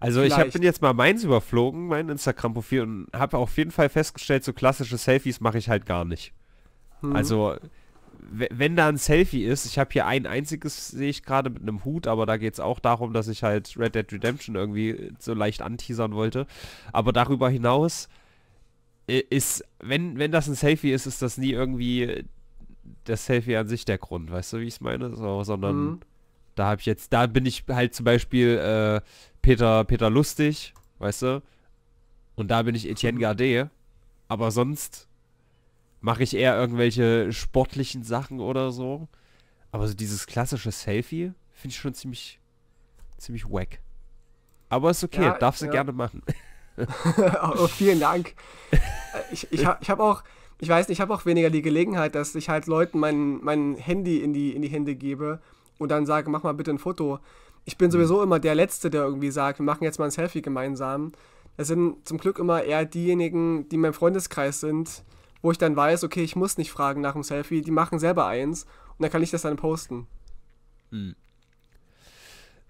Also Vielleicht. ich bin jetzt mal meins überflogen, mein Instagram-Profil und habe auf jeden Fall festgestellt, so klassische Selfies mache ich halt gar nicht. Hm. Also wenn da ein Selfie ist, ich habe hier ein einziges, sehe ich gerade mit einem Hut, aber da geht es auch darum, dass ich halt Red Dead Redemption irgendwie äh, so leicht anteasern wollte. Aber darüber hinaus ist, wenn, wenn das ein Selfie ist, ist das nie irgendwie äh, das Selfie an sich der Grund, weißt du, wie ich es meine? So, sondern mhm. da habe ich jetzt, da bin ich halt zum Beispiel äh, Peter, Peter Lustig, weißt du? Und da bin ich Etienne mhm. Gardet. Aber sonst mache ich eher irgendwelche sportlichen Sachen oder so. Aber so dieses klassische Selfie finde ich schon ziemlich, ziemlich wack. Aber ist okay, ja, darfst du ja. gerne machen. *laughs* oh, vielen Dank. *laughs* Äh, ich, ich, ich habe auch, ich weiß nicht, ich habe auch weniger die Gelegenheit, dass ich halt Leuten mein, mein Handy in die, in die Hände gebe und dann sage, mach mal bitte ein Foto ich bin mhm. sowieso immer der Letzte, der irgendwie sagt, wir machen jetzt mal ein Selfie gemeinsam. Das sind zum Glück immer eher diejenigen, die in meinem Freundeskreis sind, wo ich dann weiß, okay, ich muss nicht fragen nach einem Selfie, die machen selber eins und dann kann ich das dann posten. Mhm.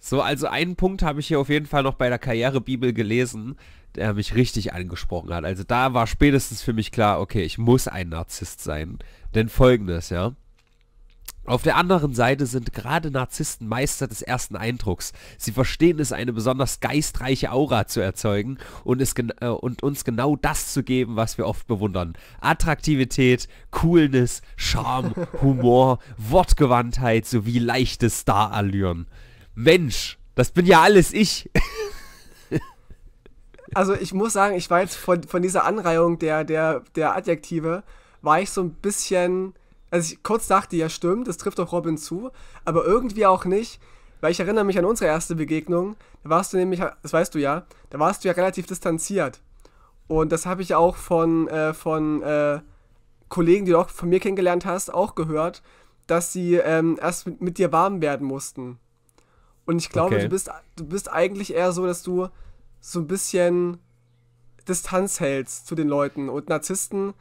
So, also einen Punkt habe ich hier auf jeden Fall noch bei der Karrierebibel gelesen, der mich richtig angesprochen hat. Also da war spätestens für mich klar, okay, ich muss ein Narzisst sein. Denn folgendes, ja. Auf der anderen Seite sind gerade Narzissten Meister des ersten Eindrucks. Sie verstehen es, eine besonders geistreiche Aura zu erzeugen und, es äh, und uns genau das zu geben, was wir oft bewundern. Attraktivität, Coolness, Charme, *laughs* Humor, Wortgewandtheit sowie leichte Starallüren. Mensch, das bin ja alles ich. *laughs* also ich muss sagen, ich war jetzt von, von dieser Anreihung der, der, der Adjektive, war ich so ein bisschen also ich kurz dachte, ja stimmt, das trifft doch Robin zu, aber irgendwie auch nicht, weil ich erinnere mich an unsere erste Begegnung, da warst du nämlich, das weißt du ja, da warst du ja relativ distanziert. Und das habe ich auch von, äh, von äh, Kollegen, die du auch von mir kennengelernt hast, auch gehört, dass sie ähm, erst mit, mit, dir warm werden mussten. Und ich glaube, okay. du, bist, du bist eigentlich eher so, dass du so ein bisschen Distanz hältst zu den Leuten. Und Narzissten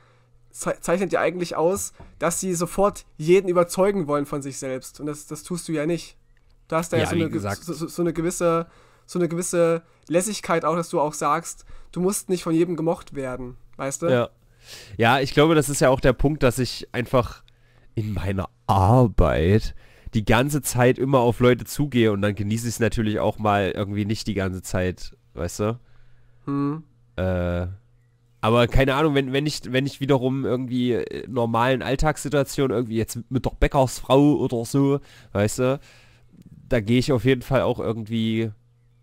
zeichnet ja eigentlich aus, dass sie sofort jeden überzeugen wollen von sich selbst. Und das, das tust du ja nicht. Du hast da ja, ja so, eine, so, so, eine, gewisse, so eine gewisse Lässigkeit auch, dass du auch sagst, du musst nicht von jedem gemocht werden, weißt du? Ja. Ja, ich glaube, das ist ja auch der Punkt, dass ich einfach in meiner Arbeit die ganze Zeit immer auf Leute zugehe und dann genieße ich es natürlich auch mal irgendwie nicht die ganze Zeit, weißt du? Hm. Äh, aber keine Ahnung, wenn, wenn ich, wenn ich wiederum irgendwie äh, normalen Alltagssituationen irgendwie jetzt mit der Bäckersfrau oder so, weißt du, da gehe ich auf jeden Fall auch irgendwie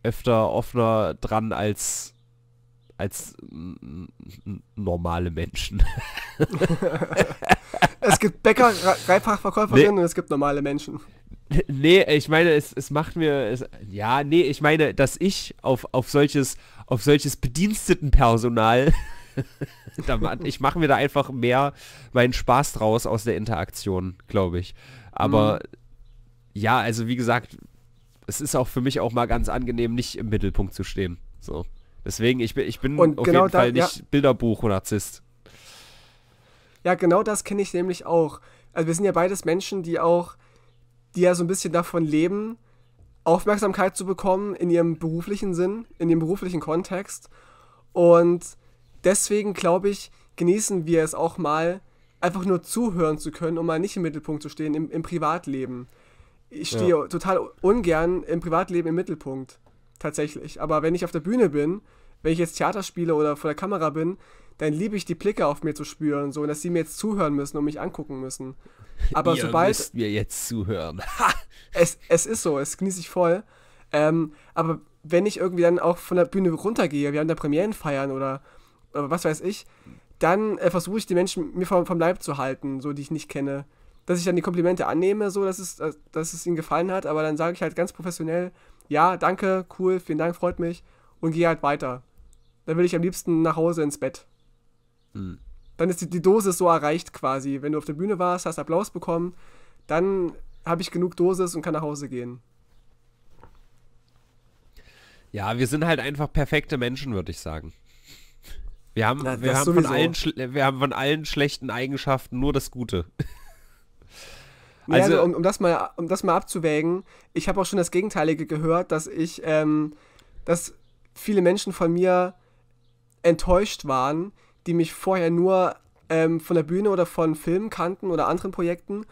öfter offener dran als als normale Menschen. *laughs* es gibt Bäcker, Reifachverkäuferinnen nee. und es gibt normale Menschen. *laughs* Nee, ich meine, es, es macht mir, es, ja, nee, ich meine, dass ich auf, auf solches, auf solches Bedienstetenpersonal *laughs* *laughs* ich mache mir da einfach mehr meinen Spaß draus aus der Interaktion, glaube ich. Aber mhm. ja, also wie gesagt, es ist auch für mich auch mal ganz angenehm, nicht im Mittelpunkt zu stehen. So. Deswegen, ich bin, ich bin auf genau jeden da, Fall nicht ja. Bilderbuch oder Narzisst. Ja, genau das kenne ich nämlich auch. Also wir sind ja beides Menschen, die auch, die ja so ein bisschen davon leben, Aufmerksamkeit zu bekommen in ihrem beruflichen Sinn, in dem beruflichen Kontext. Und deswegen, glaube ich, genießen wir es auch mal, einfach nur zuhören zu können, um mal nicht im Mittelpunkt zu stehen, im, im Privatleben. Ich stehe ja. total ungern im Privatleben im Mittelpunkt. Tatsächlich. Aber wenn ich auf der Bühne bin, wenn ich jetzt Theater spiele oder vor der Kamera bin, dann liebe ich die Blicke auf mir zu spüren, so, dass sie mir jetzt zuhören müssen und mich angucken müssen. *laughs* Aber Ihr sobald. Müsst mir jetzt zuhören. *laughs* es, es ist so, es genieße ich voll. Ähm, aber wenn ich irgendwie dann auch von der Bühne runtergehe, wir haben da Premieren feiern oder äh, was weiß ich, dann äh, versuche ich die Menschen mir vom, vom Leib zu halten, so die ich nicht kenne. Dass ich dann die Komplimente annehme, so dass es, äh, dass es ihnen gefallen hat, aber dann sage ich halt ganz professionell, ja, danke, cool, vielen Dank, freut mich und gehe halt weiter. Dann will ich am liebsten nach Hause ins Bett. Mhm. Dann ist die, die Dosis so erreicht quasi. Wenn du auf der Bühne warst, hast Applaus bekommen, dann habe ich genug Dosis und kann nach Hause gehen. Ja, wir sind halt einfach perfekte Menschen, würde ich sagen. Wir haben, Na, wir, haben von allen, wir haben von allen schlechten Eigenschaften nur das Gute. *laughs* also, ja, also, um, um, das mal, um das mal abzuwägen, ich habe auch schon das Gegenteilige gehört, dass ich, ähm, dass viele Menschen von mir enttäuscht waren, die mich vorher nur ähm, von der Bühne oder von Filmen kannten oder anderen Projekten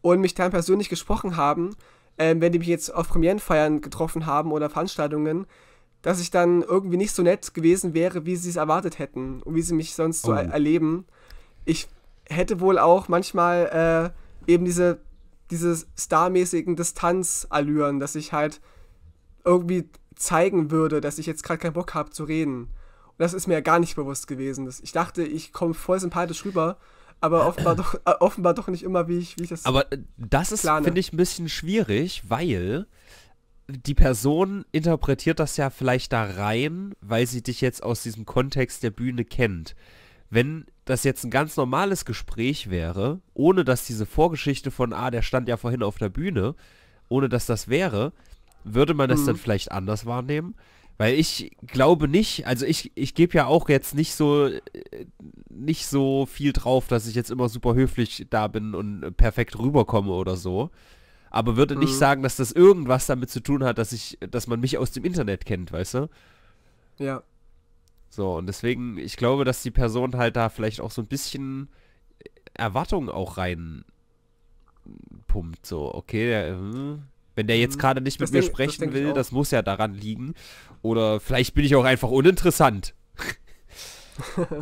und mich dann persönlich gesprochen haben, ähm, wenn die mich jetzt auf Premierenfeiern getroffen haben oder Veranstaltungen, dass ich dann irgendwie nicht so nett gewesen wäre, wie sie es erwartet hätten und wie sie mich sonst oh. so er erleben. Ich hätte wohl auch manchmal äh, eben diese, diese starmäßigen Distanzallüren, dass ich halt irgendwie zeigen würde, dass ich jetzt gerade keinen Bock habe zu reden. Und das ist mir ja gar nicht bewusst gewesen. Ich dachte, ich komme voll sympathisch rüber, aber offenbar doch, äh, offenbar doch nicht immer, wie ich, wie ich das. Aber äh, das ist, finde ich, ein bisschen schwierig, weil die Person interpretiert das ja vielleicht da rein, weil sie dich jetzt aus diesem Kontext der Bühne kennt. Wenn das jetzt ein ganz normales Gespräch wäre, ohne dass diese Vorgeschichte von, ah, der stand ja vorhin auf der Bühne, ohne dass das wäre, würde man das mhm. dann vielleicht anders wahrnehmen? Weil ich glaube nicht, also ich, ich gebe ja auch jetzt nicht so, äh, nicht so viel drauf, dass ich jetzt immer super höflich da bin und äh, perfekt rüberkomme oder so aber würde mhm. nicht sagen, dass das irgendwas damit zu tun hat, dass ich, dass man mich aus dem Internet kennt, weißt du? Ja. So, und deswegen, ich glaube, dass die Person halt da vielleicht auch so ein bisschen Erwartungen auch reinpumpt. So, okay, der, hm, wenn der jetzt mhm. gerade nicht das mit denk, mir sprechen das will, das muss ja daran liegen. Oder vielleicht bin ich auch einfach uninteressant. *laughs*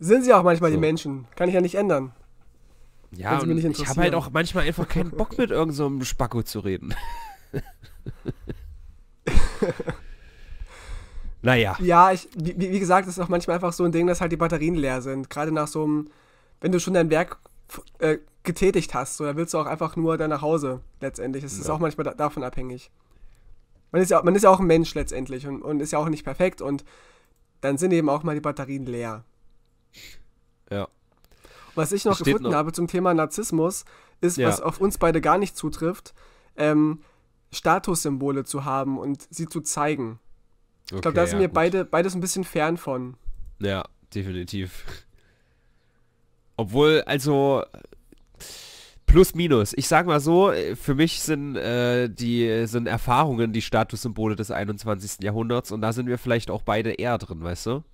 Sind sie auch manchmal so. die Menschen. Kann ich ja nicht ändern. Ja, ich habe halt auch manchmal einfach keinen Bock mit irgendeinem so Spacko zu reden. *laughs* naja. Ja, ich, wie, wie, gesagt, das ist auch manchmal einfach so ein Ding, dass halt die Batterien leer sind. Gerade nach so einem, wenn du schon dein Werk äh, getätigt hast, so, dann willst du auch einfach nur dann nach Hause letztendlich. Das ja. ist auch manchmal da davon abhängig. Man ist, ja, man ist ja auch ein Mensch letztendlich und, und ist ja auch nicht perfekt und dann sind eben auch mal die Batterien leer. Ja. Was ich noch gefunden noch. habe zum Thema Narzissmus, ist, ja. was auf uns beide gar nicht zutrifft, ähm, Statussymbole zu haben und sie zu zeigen. Okay, ich glaube, da sind ja, wir beide, beides ein bisschen fern von. Ja, definitiv. Obwohl, also plus minus. Ich sag mal so, für mich sind äh, die sind Erfahrungen die Statussymbole des 21. Jahrhunderts und da sind wir vielleicht auch beide eher drin, weißt du?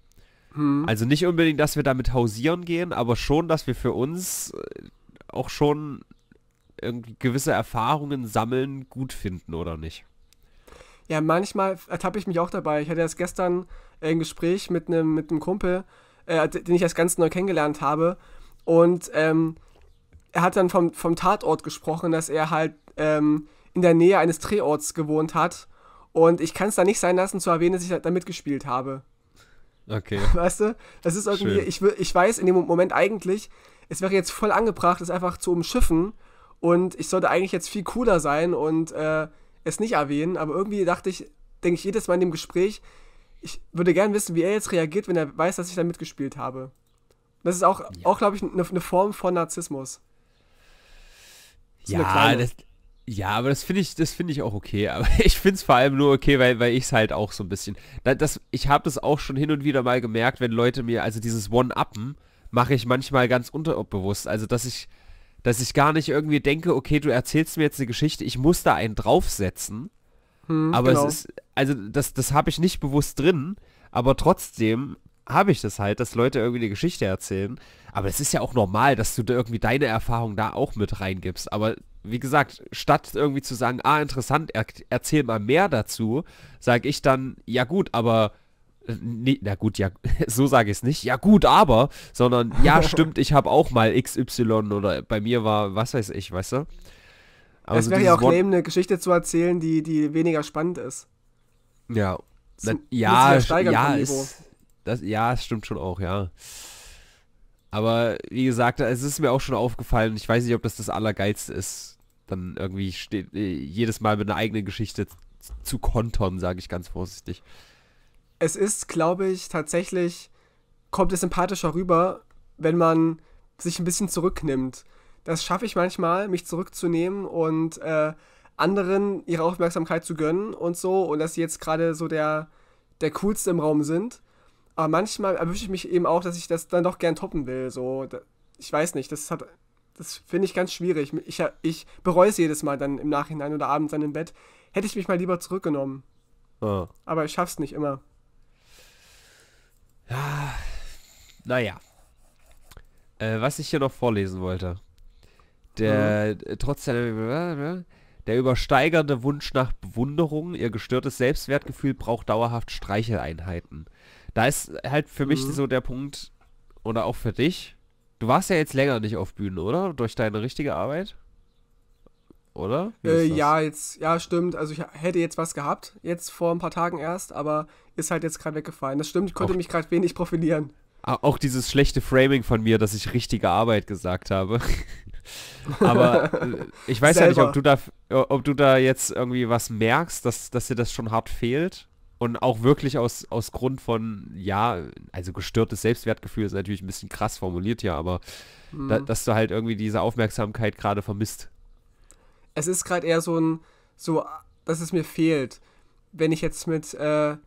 Hm. Also nicht unbedingt, dass wir damit hausieren gehen, aber schon, dass wir für uns äh, auch schon gewisse Erfahrungen sammeln, gut finden oder nicht. Ja, manchmal ertappe ich mich auch dabei. Ich hatte erst gestern ein Gespräch mit einem mit einem Kumpel, äh, den ich erst ganz neu kennengelernt habe. Und ähm, er hat dann vom, vom Tatort gesprochen, dass er halt ähm, in der Nähe eines Drehorts gewohnt hat. Und ich kann es da nicht sein lassen zu erwähnen, dass ich da mitgespielt habe. Okay. *laughs* Weißt du? Es ist irgendwie, ich, ich weiß in dem Moment eigentlich, es wäre jetzt voll angebracht, es einfach zu umschiffen und ich sollte eigentlich jetzt viel cooler sein und äh, es nicht erwähnen, aber irgendwie dachte ich, denke ich jedes Mal in dem Gespräch, ich würde gerne wissen, wie er jetzt reagiert, wenn er weiß, dass ich da mitgespielt habe. Das ist auch, ja. auch glaube ich, eine ne Form von Narzissmus. So ja, das, ja, aber das finde ich, das ich auch okay. Aber *laughs* ich finde es vor allem nur okay, weil, weil ich es halt auch so ein bisschen. das ich habe das auch schon hin und wieder mal gemerkt, wenn Leute mir, also dieses One-Uppen, mache ich manchmal ganz unterbewusst. Also dass ich, dass ich gar nicht irgendwie denke, okay, du erzählst mir jetzt eine Geschichte, ich muss da einen draufsetzen. Hm, aber genau. es ist, also das, das habe ich nicht bewusst drin, aber trotzdem habe ich das halt, dass Leute irgendwie eine Geschichte erzählen. Aber es ist ja auch normal, dass du da irgendwie deine Erfahrung da auch mit reingibst. Aber wie gesagt, statt irgendwie zu sagen, ah, interessant, er erzähl mal mehr dazu, sage ich dann, ja gut, aber äh, Nee, na gut, ja, *laughs* so sage ich es nicht. Ja gut, aber, sondern ja *laughs* stimmt, ich habe auch mal XY oder bei mir war, was weiß ich, weißt du? Aber es so wäre ja auch neben, eine Geschichte zu erzählen, die, die weniger spannend ist. Ja, das, na, ja, ja, ist, das, ja, stimmt schon auch, ja. Aber wie gesagt, es ist mir auch schon aufgefallen, ich weiß nicht, ob das das Allergeilste ist, dann irgendwie steht, äh, jedes Mal mit einer eigenen Geschichte zu kontern, sage ich ganz vorsichtig. Es ist, glaube ich, tatsächlich, kommt es sympathischer rüber, wenn man sich ein bisschen zurücknimmt. Das schaffe ich manchmal, mich zurückzunehmen und äh, anderen ihre Aufmerksamkeit zu gönnen und so und dass sie jetzt gerade so der, der Coolste im Raum sind. Aber manchmal erwische ich mich eben auch, dass ich das dann doch gern toppen will. So, ich weiß nicht, das hat. Das finde ich ganz schwierig. Ich, ich bereue es jedes Mal dann im Nachhinein oder abends dann im Bett. Hätte ich mich mal lieber zurückgenommen. Oh. Aber ich schaff's nicht immer. Ja, naja. Äh, was ich hier noch vorlesen wollte. Der, mhm. Äh, trotz der, der übersteigernde Wunsch nach Bewunderung, ihr gestörtes Selbstwertgefühl braucht dauerhaft Streicheleinheiten. Da ist halt für mich mhm. so der Punkt, oder auch für dich, du warst ja jetzt länger nicht auf Bühnen, oder? Durch deine richtige Arbeit? Oder? Äh, ja, jetzt, ja, stimmt. Also ich hätte jetzt was gehabt, jetzt vor ein paar Tagen erst, aber ist halt jetzt gerade weggefallen. Das stimmt, ich konnte auch, mich gerade wenig profilieren. Ah, auch dieses schlechte Framing von mir, dass ich richtige Arbeit gesagt habe. *laughs* aber äh, ich weiß ja nicht, ob du da, ob du da jetzt irgendwie was merkst, dass, dass dir das schon hart fehlt und auch wirklich aus, aus Grund von, ja, also gestörtes Selbstwertgefühl ist natürlich ein bisschen krass formuliert ja, aber mhm. da, dass du halt irgendwie diese Aufmerksamkeit gerade vermisst. Es ist gerade eher so ein, so, dass es mir fehlt. Wenn ich jetzt mit, äh,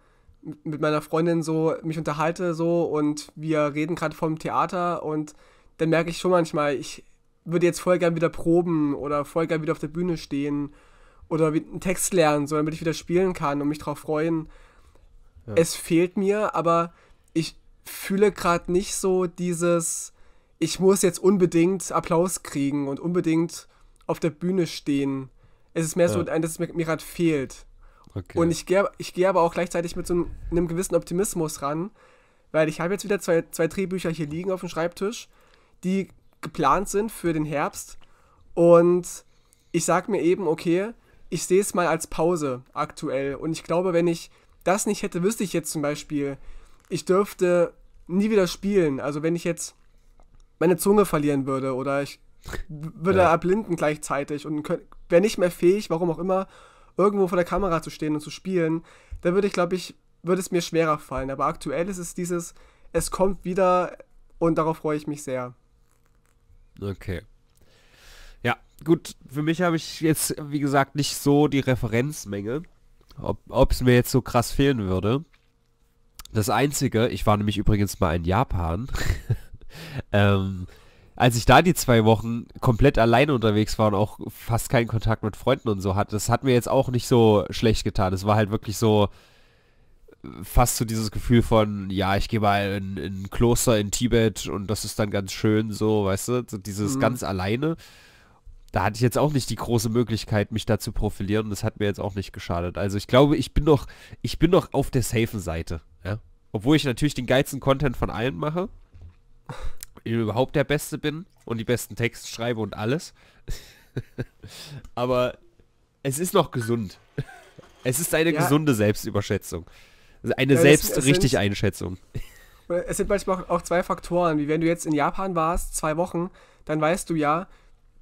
mit meiner Freundin so mich unterhalte so und wir reden gerade vom Theater und dann merke ich schon manchmal, ich würde jetzt voll gern wieder proben oder voll gern wieder auf der Bühne stehen oder einen Text lernen, so damit ich wieder spielen kann und mich darauf freuen. Ja. Es fehlt mir, aber ich fühle gerade nicht so dieses, ich muss jetzt unbedingt Applaus kriegen und unbedingt auf der Bühne stehen. Es ist mehr ja. so, dass es mir, mir gerade fehlt. Okay. Und ich gehe ich geh aber auch gleichzeitig mit so einem, einem gewissen Optimismus ran, weil ich habe jetzt wieder zwei, zwei Drehbücher hier liegen auf dem Schreibtisch, die geplant sind für den Herbst. Und ich sage mir eben, okay, ich sehe es mal als Pause aktuell. Und ich glaube, wenn ich das nicht hätte, wüsste ich jetzt zum Beispiel, ich dürfte nie wieder spielen. Also wenn ich jetzt meine Zunge verlieren würde oder ich würde ja. erblinden gleichzeitig und wäre nicht mehr fähig, warum auch immer, irgendwo vor der Kamera zu stehen und zu spielen, dann würde ich, glaube ich, würde es mir schwerer fallen. Aber aktuell ist es dieses, es kommt wieder und darauf freue ich mich sehr. Okay. Ja, gut, für mich habe ich jetzt, wie gesagt, nicht so die Referenzmenge ob es mir jetzt so krass fehlen würde. Das Einzige, ich war nämlich übrigens mal in Japan. *laughs* ähm, als ich da die zwei Wochen komplett alleine unterwegs war und auch fast keinen Kontakt mit Freunden und so hatte, das hat mir jetzt auch nicht so schlecht getan. Es war halt wirklich so fast so dieses Gefühl von, ja, ich gehe mal in, in, ein Kloster in Tibet und das ist dann ganz schön so, weißt du, so dieses mhm. ganz alleine da hatte ich jetzt auch nicht die große Möglichkeit, mich da zu profilieren das hat mir jetzt auch nicht geschadet. Also ich glaube, ich bin noch, ich bin noch auf der safen Seite, ja? Obwohl ich natürlich den geilsten Content von allen mache, überhaupt der Beste bin und die besten Texte schreibe und alles. *laughs* Aber es ist noch gesund. Es ist eine ja. gesunde Selbstüberschätzung. Eine ja, selbstrichtig Einschätzung. Es sind manchmal auch zwei Faktoren, wie wenn du jetzt in Japan warst, zwei Wochen, dann weißt du ja,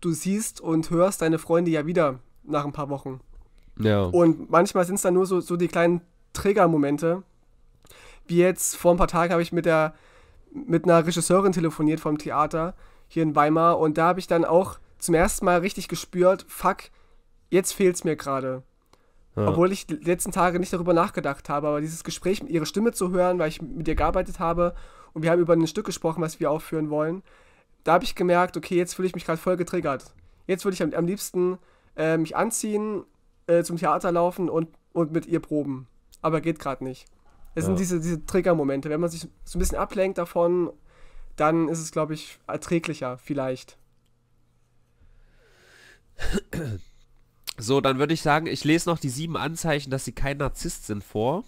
du siehst und hörst deine Freunde ja wieder nach ein paar Wochen. Ja. Und manchmal sind es dann nur so, so die kleinen Triggermomente. Wie jetzt vor ein paar Tagen habe ich mit der mit einer Regisseurin telefoniert vom Theater hier in Weimar und da habe ich dann auch zum ersten Mal richtig gespürt, fuck, jetzt fehlt es mir gerade. Ja. Obwohl ich die letzten Tage nicht darüber nachgedacht habe, aber dieses Gespräch, ihre Stimme zu hören, weil ich mit ihr gearbeitet habe und wir haben über ein Stück gesprochen, was wir aufführen wollen, da habe ich gemerkt, okay, jetzt fühle ich mich gerade voll getriggert. Jetzt würde ich am, am liebsten äh, mich anziehen, äh, zum Theater laufen und, und mit ihr proben. Aber geht gerade nicht. Es ja. sind diese, diese Triggermomente. Wenn man sich so ein bisschen ablenkt davon, dann ist es, glaube ich, erträglicher, vielleicht. So, dann würde ich sagen, ich lese noch die sieben Anzeichen, dass sie kein Narzisst sind vor.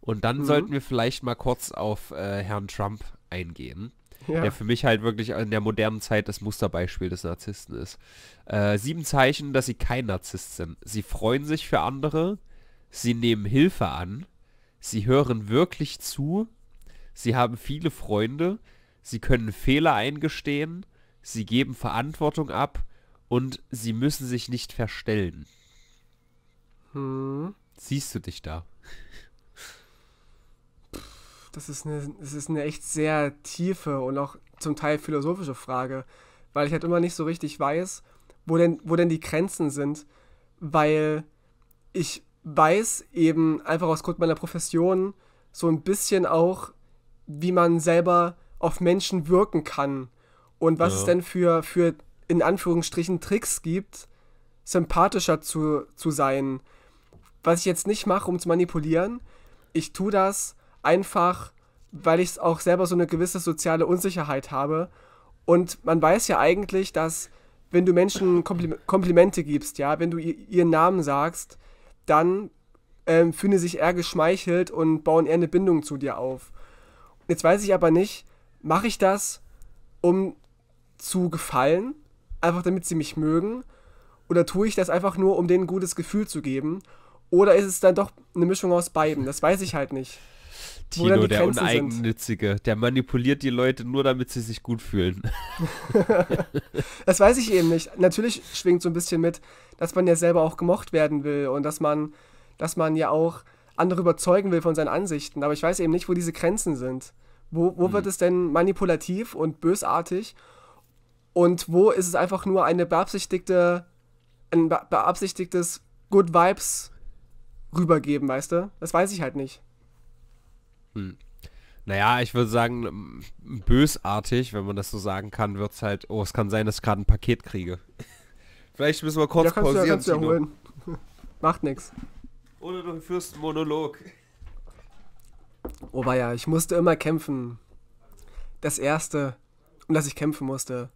Und dann mhm. sollten wir vielleicht mal kurz auf äh, Herrn Trump eingehen ja. der für mich halt wirklich in der modernen Zeit das Musterbeispiel des Narzissten ist. Äh, sieben Zeichen, dass sie kein Narzisst sind. Sie freuen sich für andere, sie nehmen Hilfe an, sie hören wirklich zu, sie haben viele Freunde, sie können Fehler eingestehen, sie geben Verantwortung ab und sie müssen sich nicht verstellen. Hm. Siehst du dich da? das ist, eine, das ist eine echt sehr tiefe und auch zum Teil philosophische Frage, weil ich halt immer nicht so richtig weiß, wo denn, wo denn die Grenzen sind, weil ich weiß eben einfach aus Grund meiner Profession so ein bisschen auch, wie man selber auf Menschen wirken kann und was ja. es denn für, für in Anführungsstrichen Tricks gibt, sympathischer zu, zu sein. Was ich jetzt nicht mache, um zu manipulieren, ich tue das, einfach, weil ich auch selber so eine gewisse soziale Unsicherheit habe. Und man weiß ja eigentlich, dass wenn du Menschen Kompli Komplimente gibst, ja, wenn du ihren Namen sagst, dann ähm, fühlen sich eher geschmeichelt und bauen eher eine Bindung zu dir auf. Jetzt weiß ich aber nicht, mache ich das, um zu gefallen, einfach damit sie mich mögen, oder tue ich das einfach nur, um denen ein gutes Gefühl zu geben? Oder ist es dann doch eine Mischung aus beiden? Das weiß ich halt nicht. Tino, der Grenzen Uneigennützige, sind. der manipuliert die Leute nur, damit sie sich gut fühlen. *laughs* *laughs* das weiß ich eben nicht. Natürlich schwingt so ein bisschen mit, dass man ja selber auch gemocht werden will und dass man, dass man ja auch andere überzeugen will von seinen Ansichten. Aber ich weiß eben nicht, wo diese Grenzen sind. Wo, wo hm. wird es denn manipulativ und bösartig? Und wo ist es einfach nur eine beabsichtigte, ein beabsichtigtes Good Vibes rübergeben, weißt du? Das weiß ich halt nicht. Hm. Naja, ich würde sagen, bösartig, wenn man das so sagen kann, wird es halt, oh, es kann sein, dass ich gerade ein Paket kriege. *laughs* Vielleicht müssen wir kurz ja, kannst pausieren. Du ja, kannst holen. *laughs* Macht nichts. Oder du führst einen Monolog. Oh ja, ich musste immer kämpfen. Das erste, um das ich kämpfen musste,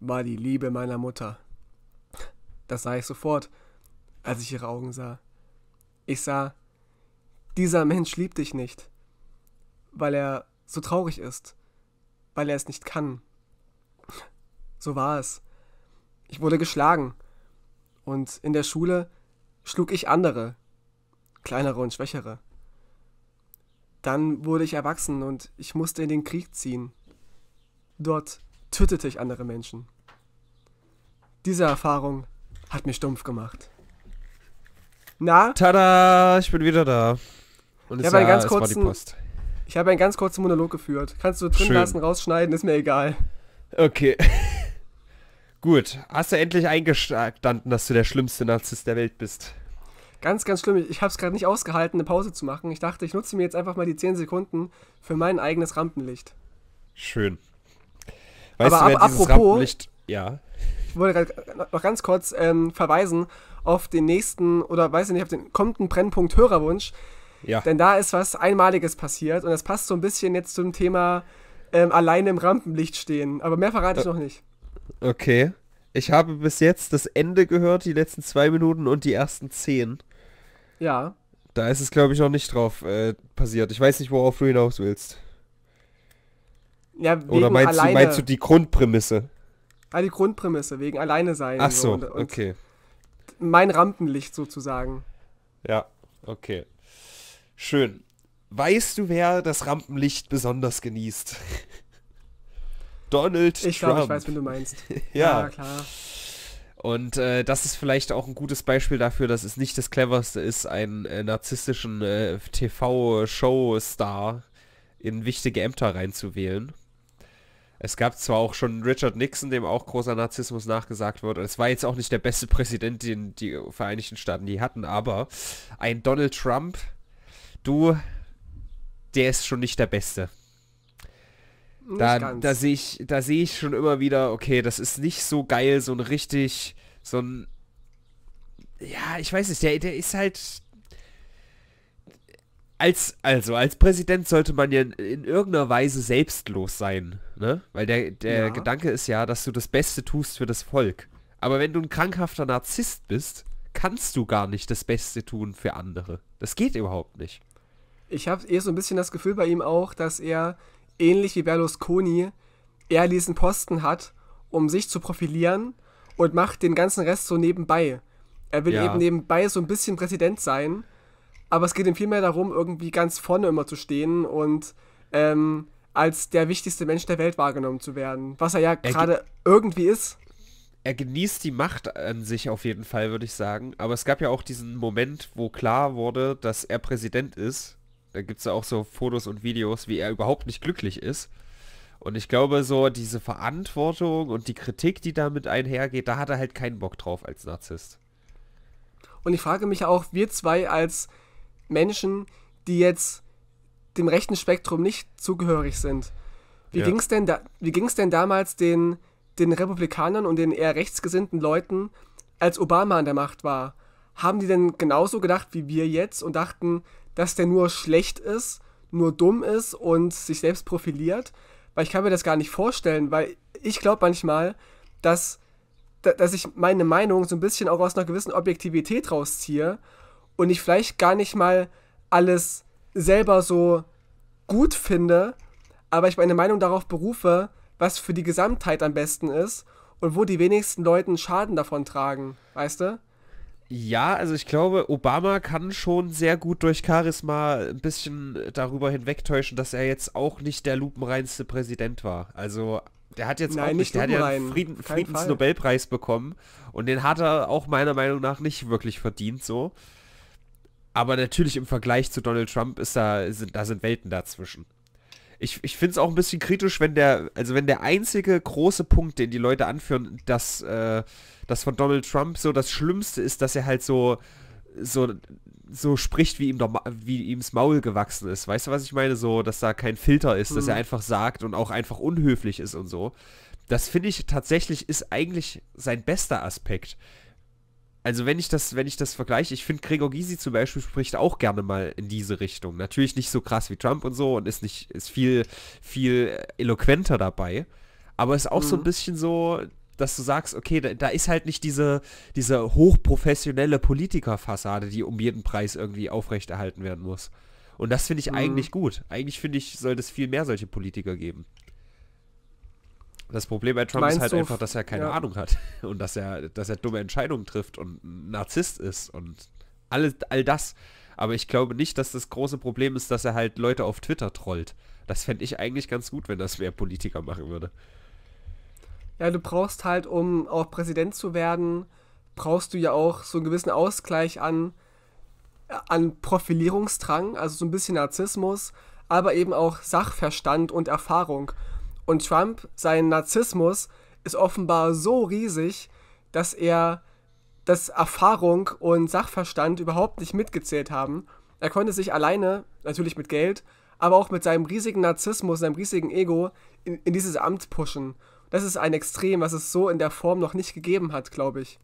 war die Liebe meiner Mutter. Das sah ich sofort, als ich ihre Augen sah. Ich sah, dieser Mensch liebt dich nicht weil er so traurig ist, weil er es nicht kann. So war es. Ich wurde geschlagen. Und in der Schule schlug ich andere, kleinere und schwächere. Dann wurde ich erwachsen und ich musste in den Krieg ziehen. Dort tötete ich andere Menschen. Diese Erfahrung hat mich stumpf gemacht. Na? Tada, ich bin wieder da. Und ja, war, ganz kurzen, ich habe einen ganz kurzen Monolog geführt. Kannst du drin Schön. lassen, rausschneiden, ist mir egal. Okay. *laughs* Gut, hast du endlich eingestanden, dass du der schlimmste Narzisst der Welt bist? Ganz, ganz schlimm. Ich habe es gerade nicht ausgehalten, eine Pause zu machen. Ich dachte, ich nutze mir jetzt einfach mal die 10 Sekunden für mein eigenes Rampenlicht. Schön. Weißt Aber du, ab, apropos, Rampenlicht... Ja. Ich wollte gerade äh, noch ganz kurz ähm, verweisen auf den nächsten, oder weiß ich nicht, auf den kommenden Brennpunkt Hörerwunsch. Ja. Denn da ist was Einmaliges passiert und das passt so ein bisschen jetzt zum Thema ähm, alleine im Rampenlicht stehen. Aber mehr verrate ich äh, noch nicht. Okay. Ich habe bis jetzt das Ende gehört, die letzten zwei Minuten und die ersten zehn. Ja. Da ist es, glaube ich, noch nicht drauf äh, passiert. Ich weiß nicht, worauf du hinaus willst. Ja, Oder meinst alleine. du, meinst du die Grundprämisse? Ah, die Grundprämisse, wegen alleine sein. Ach so, so und, und okay. Mein Rampenlicht sozusagen. Ja, okay. Schön. Weißt du, wer das Rampenlicht besonders genießt? *laughs* Donald ich Trump. Ich glaube, ich weiß, wen du meinst. *laughs* ja. ja, klar. Und äh, das ist vielleicht auch ein gutes Beispiel dafür, dass es nicht das cleverste ist, einen äh, narzisstischen äh, TV-Show-Star in wichtige Ämter reinzuwählen. Es gab zwar auch schon Richard Nixon, dem auch großer Narzissmus nachgesagt wird, und es war jetzt auch nicht der beste Präsident, den die Vereinigten Staaten je hatten, aber ein Donald Trump du, der ist schon nicht der Beste. da, da sehe ich, da ich schon immer wieder, okay, das ist nicht so geil, so ein richtig, so ein, ja, ich weiß nicht, der, der ist halt, als, also, als Präsident sollte man ja in, in irgendeiner Weise selbstlos sein, ne? Weil der, der ja. Gedanke ist ja, dass du das Beste tust für das Volk. Aber wenn du ein krankhafter Narzisst bist, kannst du gar nicht das Beste tun für andere. Das geht überhaupt nicht. Ich habe eher so ein bisschen das Gefühl bei ihm auch, dass er ähnlich wie Berlusconi eher diesen Posten hat, um sich zu profilieren und macht den ganzen Rest so nebenbei. Er will ja. eben nebenbei so ein bisschen Präsident sein, aber es geht ihm vielmehr darum, irgendwie ganz vorne immer zu stehen und ähm, als der wichtigste Mensch der Welt wahrgenommen zu werden, was er ja gerade irgendwie ist. Er genießt die Macht an sich auf jeden Fall, würde ich sagen. Aber es gab ja auch diesen Moment, wo klar wurde, dass er Präsident ist da gibt es ja auch so Fotos und Videos, wie er überhaupt nicht glücklich ist. Und ich glaube, so diese Verantwortung und die Kritik, die damit einhergeht, da hat er halt keinen Bock drauf als Narzisst. Und ich frage mich auch, wir zwei als Menschen, die jetzt dem rechten Spektrum nicht zugehörig sind, wie ja. ging es denn, da, denn damals den, den Republikanern und den eher rechtsgesinnten Leuten, als Obama an der Macht war? Haben die denn genauso gedacht wie wir jetzt und dachten, dass der nur schlecht ist, nur dumm ist und sich selbst profiliert, weil ich kann mir das gar nicht vorstellen, weil ich glaube manchmal, dass, dass ich meine Meinung so ein bisschen auch aus einer gewissen Objektivität rausziehe und ich vielleicht gar nicht mal alles selber so gut finde, aber ich meine Meinung darauf berufe, was für die Gesamtheit am besten ist und wo die wenigsten Leuten Schaden davon tragen, weißt du? Ja, also ich glaube, Obama kann schon sehr gut durch Charisma ein bisschen darüber hinwegtäuschen, dass er jetzt auch nicht der lupenreinste Präsident war. Also der hat jetzt Nein, auch nicht, nicht der hat ja Frieden, Friedensnobelpreis bekommen und den hat er auch meiner Meinung nach nicht wirklich verdient so. Aber natürlich im Vergleich zu Donald Trump ist da sind, da sind Welten dazwischen ich, ich finde es auch ein bisschen kritisch, wenn der, also wenn der einzige große Punkt, den die Leute anführen, dass äh, das von Donald Trump so das Schlimmste ist, dass er halt so, so, so spricht, wie ihm doch, wie ihm's Maul gewachsen ist. Weißt du, was ich meine? So, dass da kein Filter ist, mhm. dass er hm. einfach sagt und auch einfach unhöflich ist und so. Das finde ich tatsächlich ist eigentlich sein bester Aspekt also wenn ich das, wenn ich das vergleiche, ich finde Gregor Gysi zum Beispiel spricht auch gerne mal in diese Richtung. Natürlich nicht so krass wie Trump und so und ist nicht, ist viel, viel eloquenter dabei. Aber ist auch mhm. so ein mhm. bisschen so, dass du sagst, okay, da, da, ist halt nicht diese, diese hochprofessionelle Politikerfassade, die um jeden Preis irgendwie aufrechterhalten werden muss. Und das finde ich mhm. eigentlich gut. Eigentlich finde ich, sollte es viel mehr solche Politiker geben. Das Problem bei Trump Meinst ist halt einfach, dass er keine ja. Ahnung hat *laughs* und dass er, dass er dumme Entscheidungen trifft und ein Narzisst ist und alles, all das. Aber ich glaube nicht, dass das große Problem ist, dass er halt Leute auf Twitter trollt. Das fände ich eigentlich ganz gut, wenn das wer Politiker machen würde. Ja, du brauchst halt, um auch Präsident zu werden, brauchst du ja auch so einen gewissen Ausgleich an, an Profilierungsdrang, also so ein bisschen Narzissmus, aber eben auch Sachverstand und Erfahrung. Und Trump, sein Narzissmus ist offenbar so riesig, dass er, das Erfahrung und Sachverstand überhaupt nicht mitgezählt haben. Er konnte sich alleine, natürlich mit Geld, aber auch mit seinem riesigen Narzissmus, seinem riesigen Ego in, in dieses Amt pushen. Das ist ein Extrem, was es so in der Form noch nicht gegeben hat, glaube ich.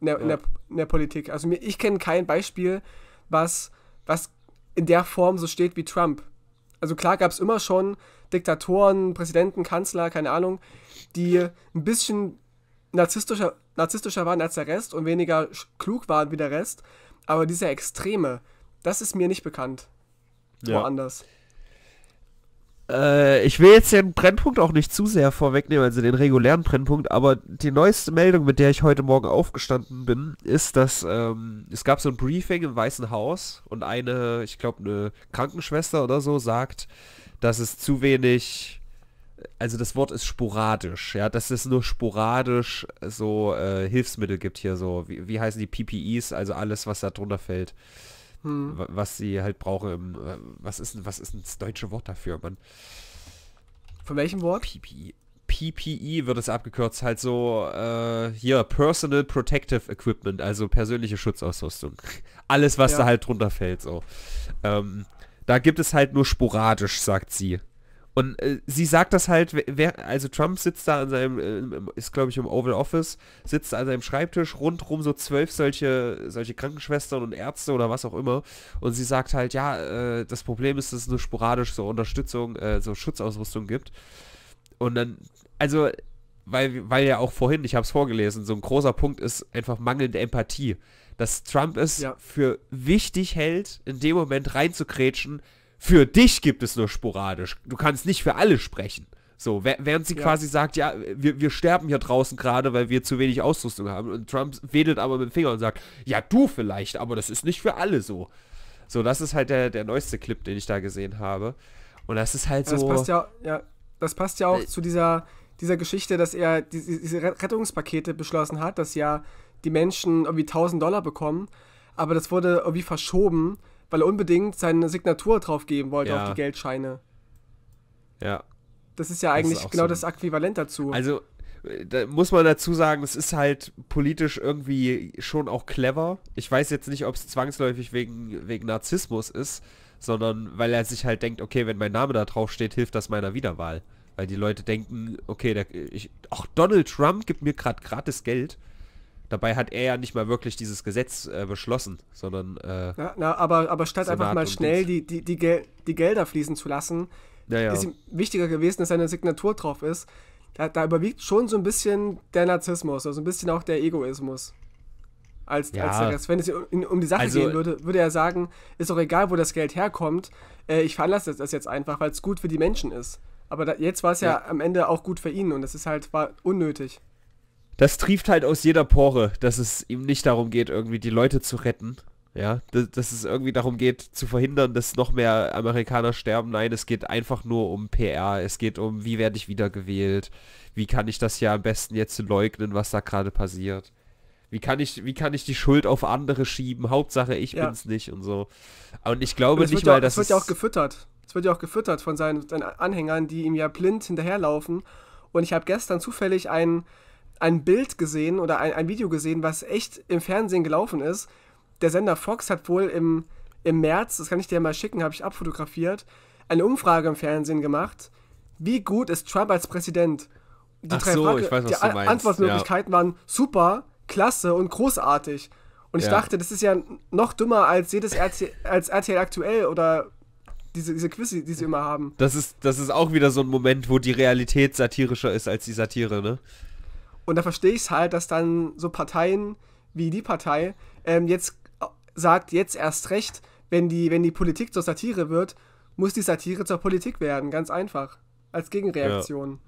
In der, ja. in, der, in der, Politik. Also mir, ich kenne kein Beispiel, was, was in der Form so steht wie Trump also klar gab es immer schon Diktatoren, Präsidenten, Kanzler, keine Ahnung, die ein bisschen narzisstischer, narzisstischer waren als der Rest und weniger klug waren wie der Rest. Aber diese Extreme, das ist mir nicht bekannt. Ja. Woanders. Äh, ich will jetzt den Brennpunkt auch nicht zu sehr vorwegnehmen, also den regulären Brennpunkt, aber die neueste Meldung, mit der ich heute Morgen aufgestanden bin, ist, dass ähm, es gab so ein Briefing im Weißen Haus und eine, ich glaube, eine Krankenschwester oder so sagt, dass es zu wenig also das Wort ist sporadisch, ja, dass es nur sporadisch so äh, Hilfsmittel gibt hier, so, wie, wie heißen die PPEs, also alles, was da drunter fällt hm. was sie halt brauche. Im, ähm, was, ist, was ist das deutsche Wort dafür, Mann? Von welchem Wort? PPE. PPE wird es abgekürzt, halt so äh, hier Personal Protective Equipment, also persönliche Schutzausrüstung. *laughs* Alles, was ja. da halt drunter fällt, so. Ähm, da gibt es halt nur sporadisch, sagt sie. Und äh, sie sagt das halt, wer, also Trump sitzt da an seinem, äh, ist glaube ich im Oval Office, sitzt an seinem Schreibtisch, rundrum so zwölf solche, solche Krankenschwestern und Ärzte oder was auch immer. Und sie sagt halt, ja, äh, das Problem ist, dass es nur sporadisch so Unterstützung, äh, so Schutzausrüstung gibt. Und dann, also, weil, weil ja auch vorhin, ich habe es vorgelesen, so ein großer Punkt ist einfach mangelnde Empathie. Dass Trump es ja. für wichtig hält, in dem Moment reinzukrätschen, für dich gibt es nur sporadisch. Du kannst nicht für alle sprechen. So, während sie ja. quasi sagt, ja, wir, wir sterben hier draußen gerade, weil wir zu wenig Ausrüstung haben. Und Trump wedelt aber mit dem Finger und sagt, ja, du vielleicht, aber das ist nicht für alle so. So, das ist halt der, der neueste Clip, den ich da gesehen habe. Und das ist halt so. Das passt ja, ja, das passt ja auch äh, zu dieser, dieser Geschichte, dass er diese, diese Rettungspakete beschlossen hat, dass ja die Menschen irgendwie 1000 Dollar bekommen, aber das wurde irgendwie verschoben, weil er unbedingt seine Signatur drauf geben wollte ja. auf die Geldscheine. Ja. Das ist ja eigentlich ist genau so das Äquivalent dazu. Also, äh, da muss man dazu sagen, es ist halt politisch irgendwie schon auch clever. Ich weiß jetzt nicht, ob es zwangsläufig wegen, wegen Narzissmus ist, sondern weil er sich halt denkt, okay, wenn mein Name da drauf steht, hilft das meiner Wiederwahl. Weil die Leute denken, okay, der, ich, auch Donald Trump gibt mir gerade gratis Geld. Dabei hat er ja nicht mal wirklich dieses Gesetz äh, beschlossen, sondern. Äh, na, na, aber, aber statt Senat einfach mal schnell die, die, die, Gel die, Gelder fließen zu lassen, naja. ist ihm wichtiger gewesen, dass seine Signatur drauf ist. Da, da, überwiegt schon so ein bisschen der Narzissmus, also ein bisschen auch der Egoismus. Als, ja. als Wenn es um, um die Sache also, gehen würde, würde er sagen, ist doch egal, wo das Geld herkommt, äh, ich veranlasse das jetzt einfach, weil es gut für die Menschen ist. Aber da, jetzt war es ja, ja, am Ende auch gut für ihn und das ist halt war unnötig das trieft halt aus jeder Pore, dass es ihm nicht darum geht, irgendwie die Leute zu retten. Ja, dass, dass es irgendwie darum geht, zu verhindern, dass noch mehr Amerikaner sterben. Nein, es geht einfach nur um PR. Es geht um, wie werde ich wiedergewählt? Wie kann ich das ja am besten jetzt leugnen, was da gerade passiert? Wie kann ich, wie kann ich die Schuld auf andere schieben? Hauptsache ich ja. bin's nicht und so. Und ich glaube und nicht mal, ja, dass. Es wird ja auch gefüttert. Es wird ja auch gefüttert von seinen, seinen Anhängern, die ihm ja blind hinterherlaufen. Und ich habe gestern zufällig einen, ein Bild gesehen oder ein, ein Video gesehen, was echt im Fernsehen gelaufen ist. Der Sender Fox hat wohl im, im März, das kann ich dir mal schicken, habe ich abfotografiert, eine Umfrage im Fernsehen gemacht. Wie gut ist Trump als Präsident? Die Ach drei so, Frage, ich weiß, was die du meinst. Antwortmöglichkeiten ja. waren super, klasse und großartig. Und ich ja. dachte, das ist ja noch dümmer als jedes RTL, als RTL aktuell oder diese, diese Quiz, die sie immer haben. Das ist, das ist auch wieder so ein Moment, wo die Realität satirischer ist als die Satire, ne? Und da verstehe ich es halt, dass dann so Parteien wie die Partei ähm, jetzt äh, sagt, jetzt erst recht, wenn die, wenn die Politik zur Satire wird, muss die Satire zur Politik werden. Ganz einfach. Als Gegenreaktion. Ja.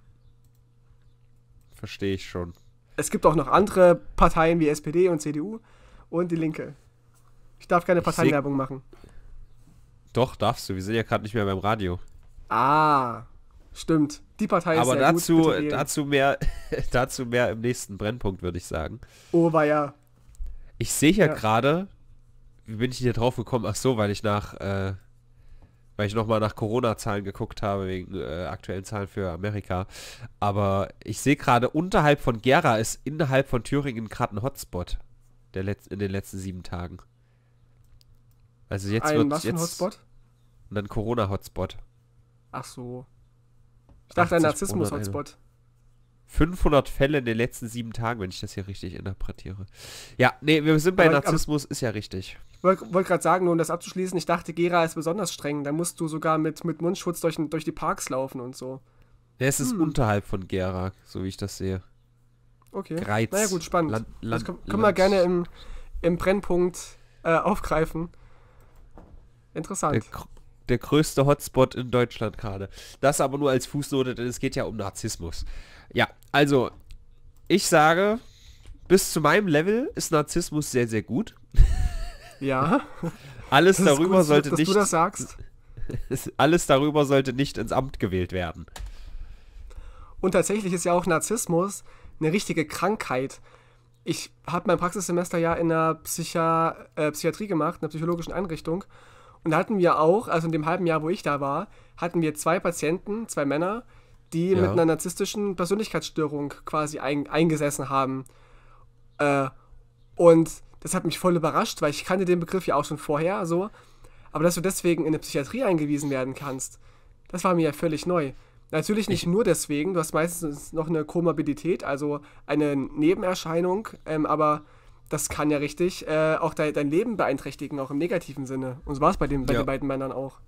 Verstehe ich schon. Es gibt auch noch andere Parteien wie SPD und CDU und die Linke. Ich darf keine Parteienwerbung machen. Doch, darfst du. Wir sind ja gerade nicht mehr beim Radio. Ah. Stimmt, die Partei ist Aber sehr dazu, gut. Aber dazu mehr, *laughs* dazu mehr im nächsten Brennpunkt, würde ich sagen. Oh, war ja. Ich sehe ja, ja. gerade, wie bin ich hier drauf gekommen? Ach so, weil ich nach, äh, weil ich nochmal nach Corona-Zahlen geguckt habe, wegen äh, aktuellen Zahlen für Amerika. Aber ich sehe gerade, unterhalb von Gera ist innerhalb von Thüringen gerade ein Hotspot der Letz in den letzten sieben Tagen. Also jetzt ein wird jetzt... Ein Hotspot? Und dann Corona-Hotspot. Ach so. Ich dachte, ein Narzissmus-Hotspot. 500 Fälle in den letzten sieben Tagen, wenn ich das hier richtig interpretiere. Ja, nee, wir sind bei aber, Narzissmus, aber, ist ja richtig. Ich wollte gerade sagen, nur um das abzuschließen, ich dachte, Gera ist besonders streng. Da musst du sogar mit, mit Mundschutz durch, durch die Parks laufen und so. Der ist hm. unterhalb von Gera, so wie ich das sehe. Okay. Greiz. Naja, gut, spannend. Land, Land, das können, können wir gerne im, im Brennpunkt äh, aufgreifen. Interessant. Der äh, der größte Hotspot in Deutschland gerade. Das aber nur als Fußnote, denn es geht ja um Narzissmus. Ja, also ich sage, bis zu meinem Level ist Narzissmus sehr, sehr gut. Ja. *laughs* alles darüber gut, sollte dass nicht. Du das sagst. *laughs* Alles darüber sollte nicht ins Amt gewählt werden. Und tatsächlich ist ja auch Narzissmus eine richtige Krankheit. Ich habe mein Praxissemester ja in einer Psychi äh, Psychiatrie gemacht, in einer psychologischen Einrichtung. Und da hatten wir auch, also in dem halben Jahr, wo ich da war, hatten wir zwei Patienten, zwei Männer, die ja. mit einer narzisstischen Persönlichkeitsstörung quasi ein, eingesessen haben. Äh, und das hat mich voll überrascht, weil ich kannte den Begriff ja auch schon vorher so. Aber dass du deswegen in eine Psychiatrie eingewiesen werden kannst, das war mir ja völlig neu. Natürlich nicht ich nur deswegen, du hast meistens noch eine Komorbidität, also eine Nebenerscheinung, ähm, aber das kann ja richtig äh, auch de dein Leben beeinträchtigen, auch im negativen Sinne. Und so war es bei, dem, bei ja. den beiden Männern auch.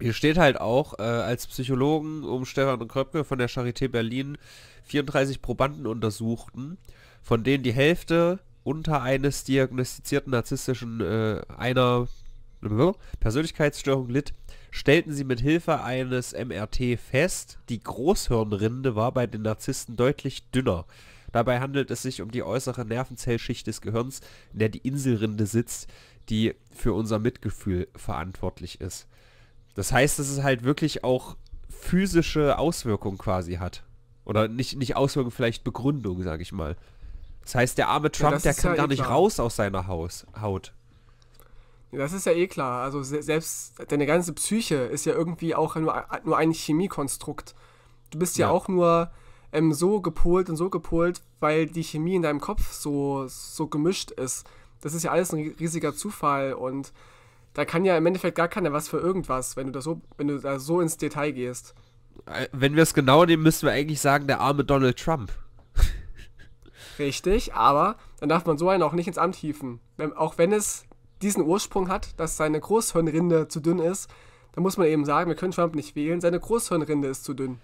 Hier steht halt auch, äh, als Psychologen um Stefan Kröpke von der Charité Berlin 34 Probanden untersuchten, von denen die Hälfte unter eines diagnostizierten narzisstischen äh, einer Persönlichkeitsstörung litt, stellten sie mit Hilfe eines MRT fest, die Großhirnrinde war bei den Narzissten deutlich dünner. Dabei handelt es sich um die äußere Nervenzellschicht des Gehirns, in der die Inselrinde sitzt, die für unser Mitgefühl verantwortlich ist. Das heißt, dass es halt wirklich auch physische Auswirkungen quasi hat. Oder nicht, nicht Auswirkungen, vielleicht Begründung, sage ich mal. Das heißt, der arme Trump, ja, der kann ja gar eh nicht klar. raus aus seiner Haus, Haut. Das ist ja eh klar. Also selbst deine ganze Psyche ist ja irgendwie auch nur, nur ein Chemiekonstrukt. Du bist ja, ja. auch nur ähm, so gepolt und so gepolt, weil die Chemie in deinem Kopf so, so gemischt ist. Das ist ja alles ein riesiger Zufall und da kann ja im Endeffekt gar keiner was für irgendwas, wenn du da so, wenn du da so ins Detail gehst. Äh, wenn wir es genau nehmen, müssen wir eigentlich sagen, der arme Donald Trump. *laughs* Richtig, aber dann darf man so einen auch nicht ins Amt hieven. Wenn, auch wenn es diesen Ursprung hat, dass seine Großhirnrinde zu dünn ist, dann muss man eben sagen, wir können Trump nicht wählen, seine Großhirnrinde ist zu dünn.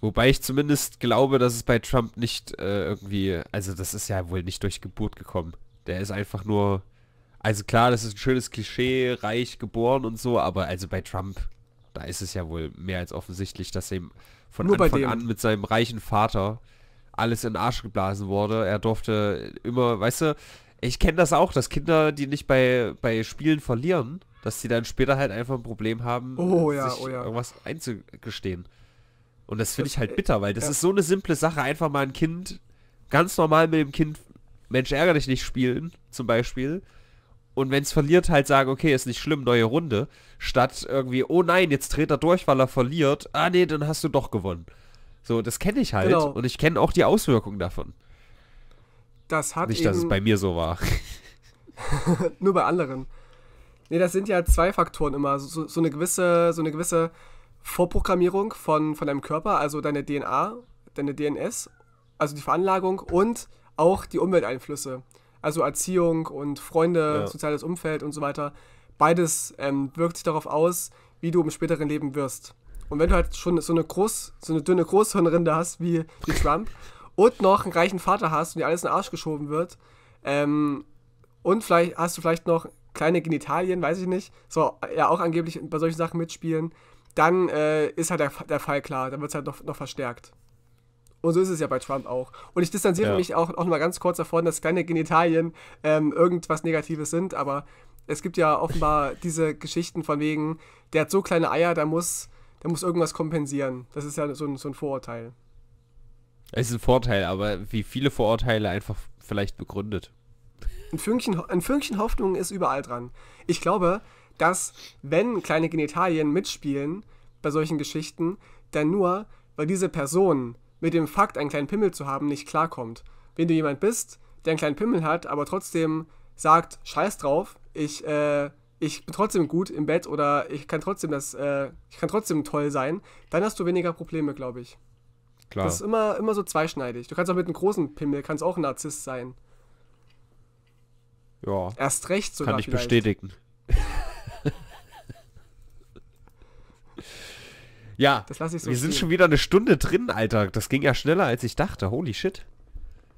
Wobei ich zumindest glaube, dass es bei Trump nicht äh, irgendwie, also das ist ja wohl nicht durch Geburt gekommen. Der ist einfach nur, also klar, das ist ein schönes Klischee, reich geboren und so, aber also bei Trump, da ist es ja wohl mehr als offensichtlich, dass ihm von nur Anfang an mit seinem reichen Vater alles in den Arsch geblasen wurde. Er durfte immer, weißt du, ich kenne das auch, dass Kinder, die nicht bei, bei Spielen verlieren, dass sie dann später halt einfach ein Problem haben, oh, ja, sich oh, ja. irgendwas einzugestehen. Und das finde ich halt bitter, weil das ja. ist so eine simple Sache, einfach mal ein Kind ganz normal mit dem Kind Mensch ärgere dich nicht spielen, zum Beispiel. Und wenn es verliert, halt sagen, okay, ist nicht schlimm, neue Runde. Statt irgendwie, oh nein, jetzt dreht er durch, weil er verliert. Ah nee, dann hast du doch gewonnen. So, das kenne ich halt. Genau. Und ich kenne auch die Auswirkungen davon. Das hat Nicht, dass es bei mir so war. *laughs* Nur bei anderen. Nee, das sind ja zwei Faktoren immer. So, so, eine gewisse, so eine gewisse Vorprogrammierung von, von deinem Körper, also deine DNA, deine DNS, also die Veranlagung und auch die Umwelteinflüsse. Also Erziehung und Freunde, ja. soziales Umfeld und so weiter. Beides ähm, wirkt sich darauf aus, wie du im späteren Leben wirst. Und wenn du halt schon so eine, groß, so eine dünne Großhirnrinde hast wie, wie Trump und noch einen reichen Vater hast und dir alles in den Arsch geschoben wird ähm, und vielleicht hast du vielleicht noch kleine Genitalien, weiß ich nicht, so ja auch angeblich bei solchen Sachen mitspielen, dann äh, ist halt der, der Fall klar, dann wird es halt noch, noch verstärkt. Und so ist es ja bei Trump auch. Und ich distanziere ja. mich auch, auch mal ganz kurz davon, dass kleine Genitalien ähm, irgendwas Negatives sind, aber es gibt ja offenbar diese Geschichten von wegen, der hat so kleine Eier, der muss, da muss irgendwas kompensieren. Das ist ja so ein, so ein Vorurteil. Es ist ein Vorteil, aber wie viele Vorurteile einfach vielleicht begründet. Ein Fünkchen, ein Fünkchen Hoffnung ist überall dran. Ich glaube, dass, wenn kleine Genitalien mitspielen bei solchen Geschichten, dann nur, weil diese Person mit dem Fakt, einen kleinen Pimmel zu haben, nicht klarkommt. Wenn du jemand bist, der einen kleinen Pimmel hat, aber trotzdem sagt, scheiß drauf, ich, äh, ich bin trotzdem gut im Bett oder ich kann trotzdem das, äh, ich kann trotzdem toll sein, dann hast du weniger Probleme, glaube ich. Klar. Das ist immer, immer so zweischneidig. Du kannst auch mit einem großen Pimmel, kannst auch ein Narzisst sein. Ja. Erst recht sogar. Kann ich vielleicht. bestätigen. Ja. Das lasse ich so. Wir stehen. sind schon wieder eine Stunde drin, Alter. Das ging ja schneller, als ich dachte. Holy shit.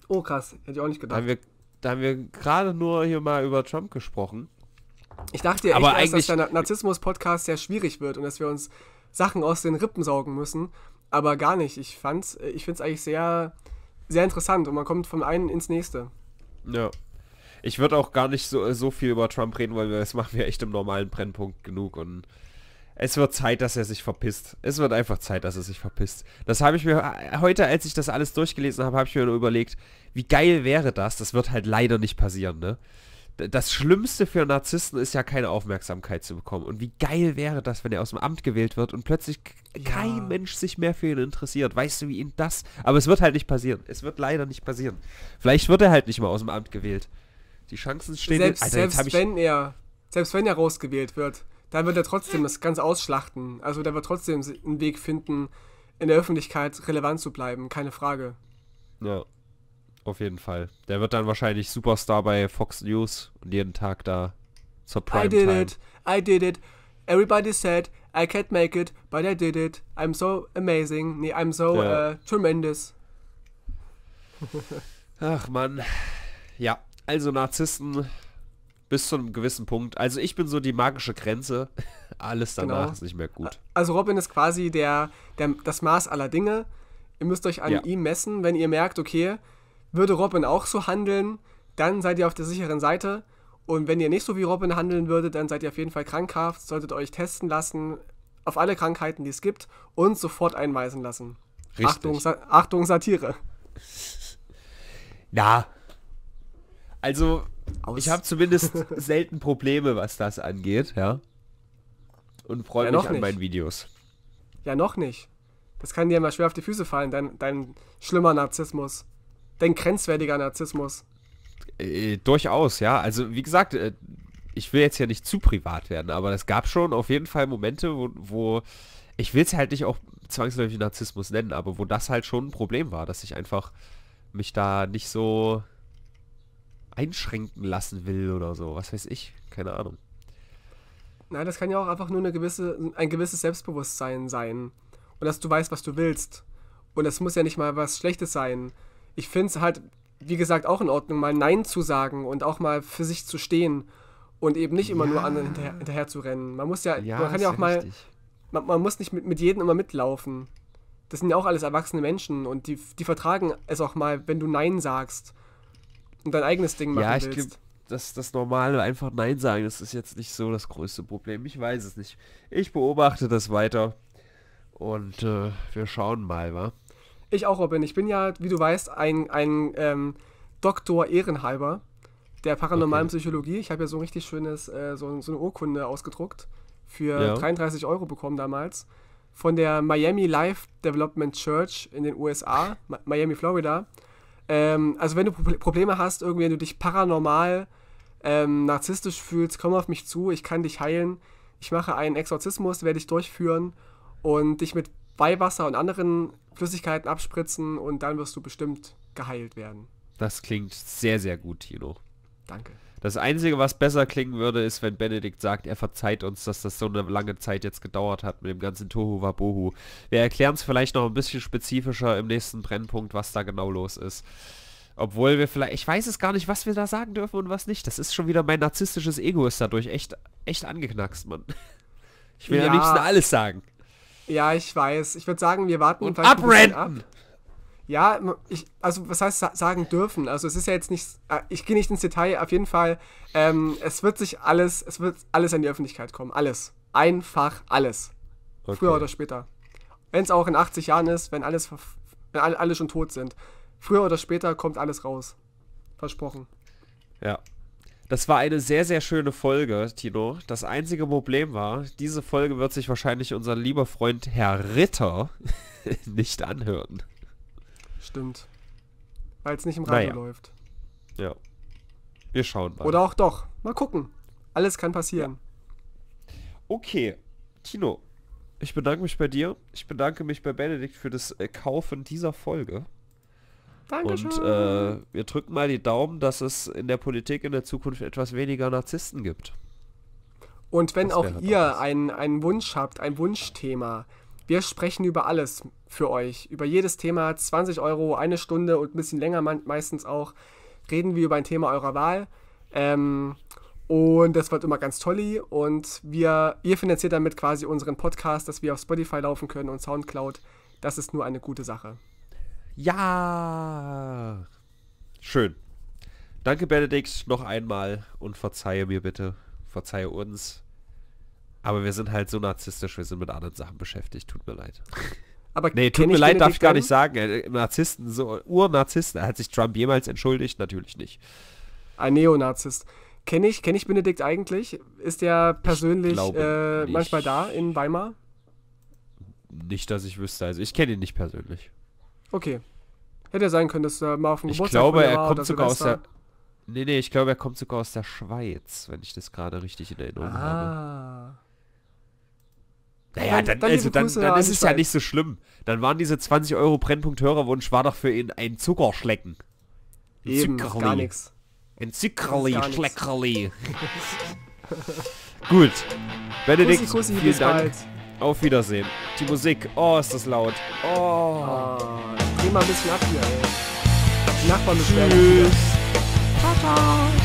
Oh, krass. Hätte ich auch nicht gedacht. Da haben wir, da haben wir gerade nur hier mal über Trump gesprochen. Ich dachte ja Aber echt, dass der Narzissmus-Podcast sehr schwierig wird und dass wir uns Sachen aus den Rippen saugen müssen. Aber gar nicht. Ich, äh, ich finde es eigentlich sehr, sehr interessant und man kommt vom einen ins nächste. Ja. Ich würde auch gar nicht so, so viel über Trump reden, weil das machen wir echt im normalen Brennpunkt genug und es wird Zeit, dass er sich verpisst. Es wird einfach Zeit, dass er sich verpisst. Das habe ich mir heute, als ich das alles durchgelesen habe, habe ich mir nur überlegt, wie geil wäre das? Das wird halt leider nicht passieren, ne? Das Schlimmste für Narzissten ist ja keine Aufmerksamkeit zu bekommen. Und wie geil wäre das, wenn er aus dem Amt gewählt wird und plötzlich ja. kein Mensch sich mehr für ihn interessiert. Weißt du, wie ihn das... Aber es wird halt nicht passieren. Es wird leider nicht passieren. Vielleicht wird er halt nicht mal aus dem Amt gewählt. Die Chancen stehen... Selbst, in, Alter, selbst wenn er... Selbst wenn er rausgewählt wird da wird er trotzdem das Ganze ausschlachten. Also der wird trotzdem einen Weg finden, in der Öffentlichkeit relevant zu bleiben, keine Frage. Ja, auf jeden Fall. Der wird dann wahrscheinlich Superstar bei Fox News und jeden Tag da zur Prime I did it, I did it. Everybody said I can't make it, but I did it. I'm so amazing. Nee, I'm so ja. uh, tremendous. Ach man. Ja, also Narzissten bis zu einem gewissen Punkt. Also ich bin so die magische Grenze. *laughs* Alles danach genau. ist nicht mehr gut. Also Robin ist quasi der, der, das Maß aller Dinge. Ihr müsst euch an ja. ihm messen. Wenn ihr merkt, okay, würde Robin auch so handeln, dann seid ihr auf der sicheren Seite. Und wenn ihr nicht so wie Robin handeln würdet, dann seid ihr auf jeden Fall krankhaft, solltet euch testen lassen auf alle Krankheiten, die es gibt und sofort einweisen lassen. Richtig. Achtung, Sa Achtung Satire. Na. Also, aus. Ich habe zumindest selten Probleme, was das angeht, ja. Und freue ja, mich an nicht. meinen Videos. Ja, noch nicht. Das kann dir immer schwer auf die Füße fallen, dein, dein schlimmer Narzissmus. Dein grenzwertiger Narzissmus. Äh, durchaus, ja. Also, wie gesagt, äh, ich will jetzt ja nicht zu privat werden, aber es gab schon auf jeden Fall Momente, wo, wo ich will es halt nicht auch zwangsläufig Narzissmus nennen, aber wo das halt schon ein Problem war, dass ich einfach mich da nicht so einschränken lassen will oder so. Was weiß ich. Keine Ahnung. Nein, das kann ja auch einfach nur eine gewisse, ein gewisses Selbstbewusstsein sein. Und dass du weißt, was du willst. Und das muss ja nicht mal was Schlechtes sein. Ich finde es halt, wie gesagt, auch in Ordnung, mal Nein zu sagen und auch mal für sich zu stehen und eben nicht immer ja. nur anderen hinterher, hinterher, zu rennen. Man muss ja, ja man kann ja auch mal, man, man, muss nicht mit, mit jedem immer mitlaufen. Das sind ja auch alles erwachsene Menschen und die, die vertragen es auch mal, wenn du Nein sagst und dein eigenes Ding machen ja, ich glaube, das, das normale einfach Nein sagen, das ist jetzt nicht so das größte Problem. Ich weiß es nicht. Ich beobachte das weiter und äh, wir schauen mal, wa? Ich auch, Robin. Ich bin ja, wie du weißt, ein, ein ähm, Doktor Ehrenhalber der paranormalen okay. Psychologie. Ich habe ja so ein richtig schönes, äh, so, so, eine Urkunde ausgedruckt für ja. 33 Euro bekommen damals von der Miami Life Development Church in den USA, Miami, Florida. Ähm, also wenn du Probleme hast, irgendwie, wenn du dich paranormal, ähm, narzisstisch fühlst, komm auf mich zu, ich kann dich heilen. Ich mache einen Exorzismus, werde ich durchführen und dich mit Weihwasser und anderen Flüssigkeiten abspritzen und dann wirst du bestimmt geheilt werden. Das klingt sehr, sehr gut, Tino. Danke. Das Einzige, was besser klingen würde, ist, wenn Benedikt sagt, er verzeiht uns, dass das so eine lange Zeit jetzt gedauert hat mit dem ganzen Tohu Wabohu. Wir erklären es vielleicht noch ein bisschen spezifischer im nächsten Brennpunkt, was da genau los ist. Obwohl wir vielleicht, ich weiß es gar nicht, was wir da sagen dürfen und was nicht. Das ist schon wieder mein narzisstisches Ego ist dadurch echt, echt angeknackst, Mann. Ich will ja. am liebsten alles sagen. Ja, ich weiß. Ich würde sagen, wir warten und vielleicht abrenten. Ab ja, ich, also was heißt sagen dürfen? Also es ist ja jetzt nicht, äh, ich gehe nicht ins Detail, auf jeden Fall, ähm, es wird sich alles, es wird alles in die Öffentlichkeit kommen, alles. Einfach alles. Okay. Früher oder später. Wenn es auch in 80 Jahren ist, wenn alles, wenn alle schon tot sind. Früher oder später kommt alles raus. Versprochen. Ja, das war eine sehr, sehr schöne Folge, Tino. Das einzige Problem war, diese Folge wird sich wahrscheinlich unser lieber Freund Herr Ritter *laughs* nicht anhören. Stimmt. Weil es nicht im Radio naja. läuft. Ja. Wir schauen mal. Oder auch doch. Mal gucken. Alles kann passieren. Ja. Okay. Tino, ich bedanke mich bei dir. Ich bedanke mich bei Benedikt für das äh, Kaufen dieser Folge. Dankeschön. Und äh, wir drücken mal die Daumen, dass es in der Politik in der Zukunft etwas weniger Narzissten gibt. Und wenn auch ihr einen, einen Wunsch habt, ein Wunschthema, wir sprechen über alles für euch. Über jedes Thema, 20 Euro, eine Stunde und ein bisschen länger meistens auch, reden wir über ein Thema eurer Wahl. Ähm, und das wird immer ganz toll. Und wir, ihr finanziert damit quasi unseren Podcast, dass wir auf Spotify laufen können und Soundcloud. Das ist nur eine gute Sache. Ja. Schön. Danke, Benedikt, noch einmal und verzeihe mir bitte. Verzeihe uns. Aber wir sind halt so narzisstisch, wir sind mit anderen Sachen beschäftigt. Tut mir leid. Aber nee, tut mir leid, darf ich gar nicht sagen. Äh, Narzissten, so Urnarzisten. Hat sich Trump jemals entschuldigt? Natürlich nicht. Ein Neonazist. Kenne ich, kenn ich Benedikt eigentlich? Ist der persönlich äh, manchmal da in Weimar? Nicht, dass ich wüsste. Also ich kenne ihn nicht persönlich. Okay. Hätte ja sein können, dass er mal auf dem ich glaube, er kommt sogar aus der Nee, nee, ich glaube, er kommt sogar aus der Schweiz, wenn ich das gerade richtig in Erinnerung ah. habe. Naja, dann, dann, also, dann, dann ist es ja nicht so schlimm. Dann waren diese 20 Euro Brennpunkt-Hörerwunsch, war doch für ihn ein Zuckerschlecken. Ein Zuckerli. Ein Zuckerli, Schleckerli. *laughs* Gut. Benedikt, Kussi, Kussi, vielen Dank. Bald. Auf Wiedersehen. Die Musik. Oh, ist das laut. Oh. oh ah, dreh mal ein bisschen ab hier, ey. Die Nachbarn beschweren. Tschüss. Ciao, ciao.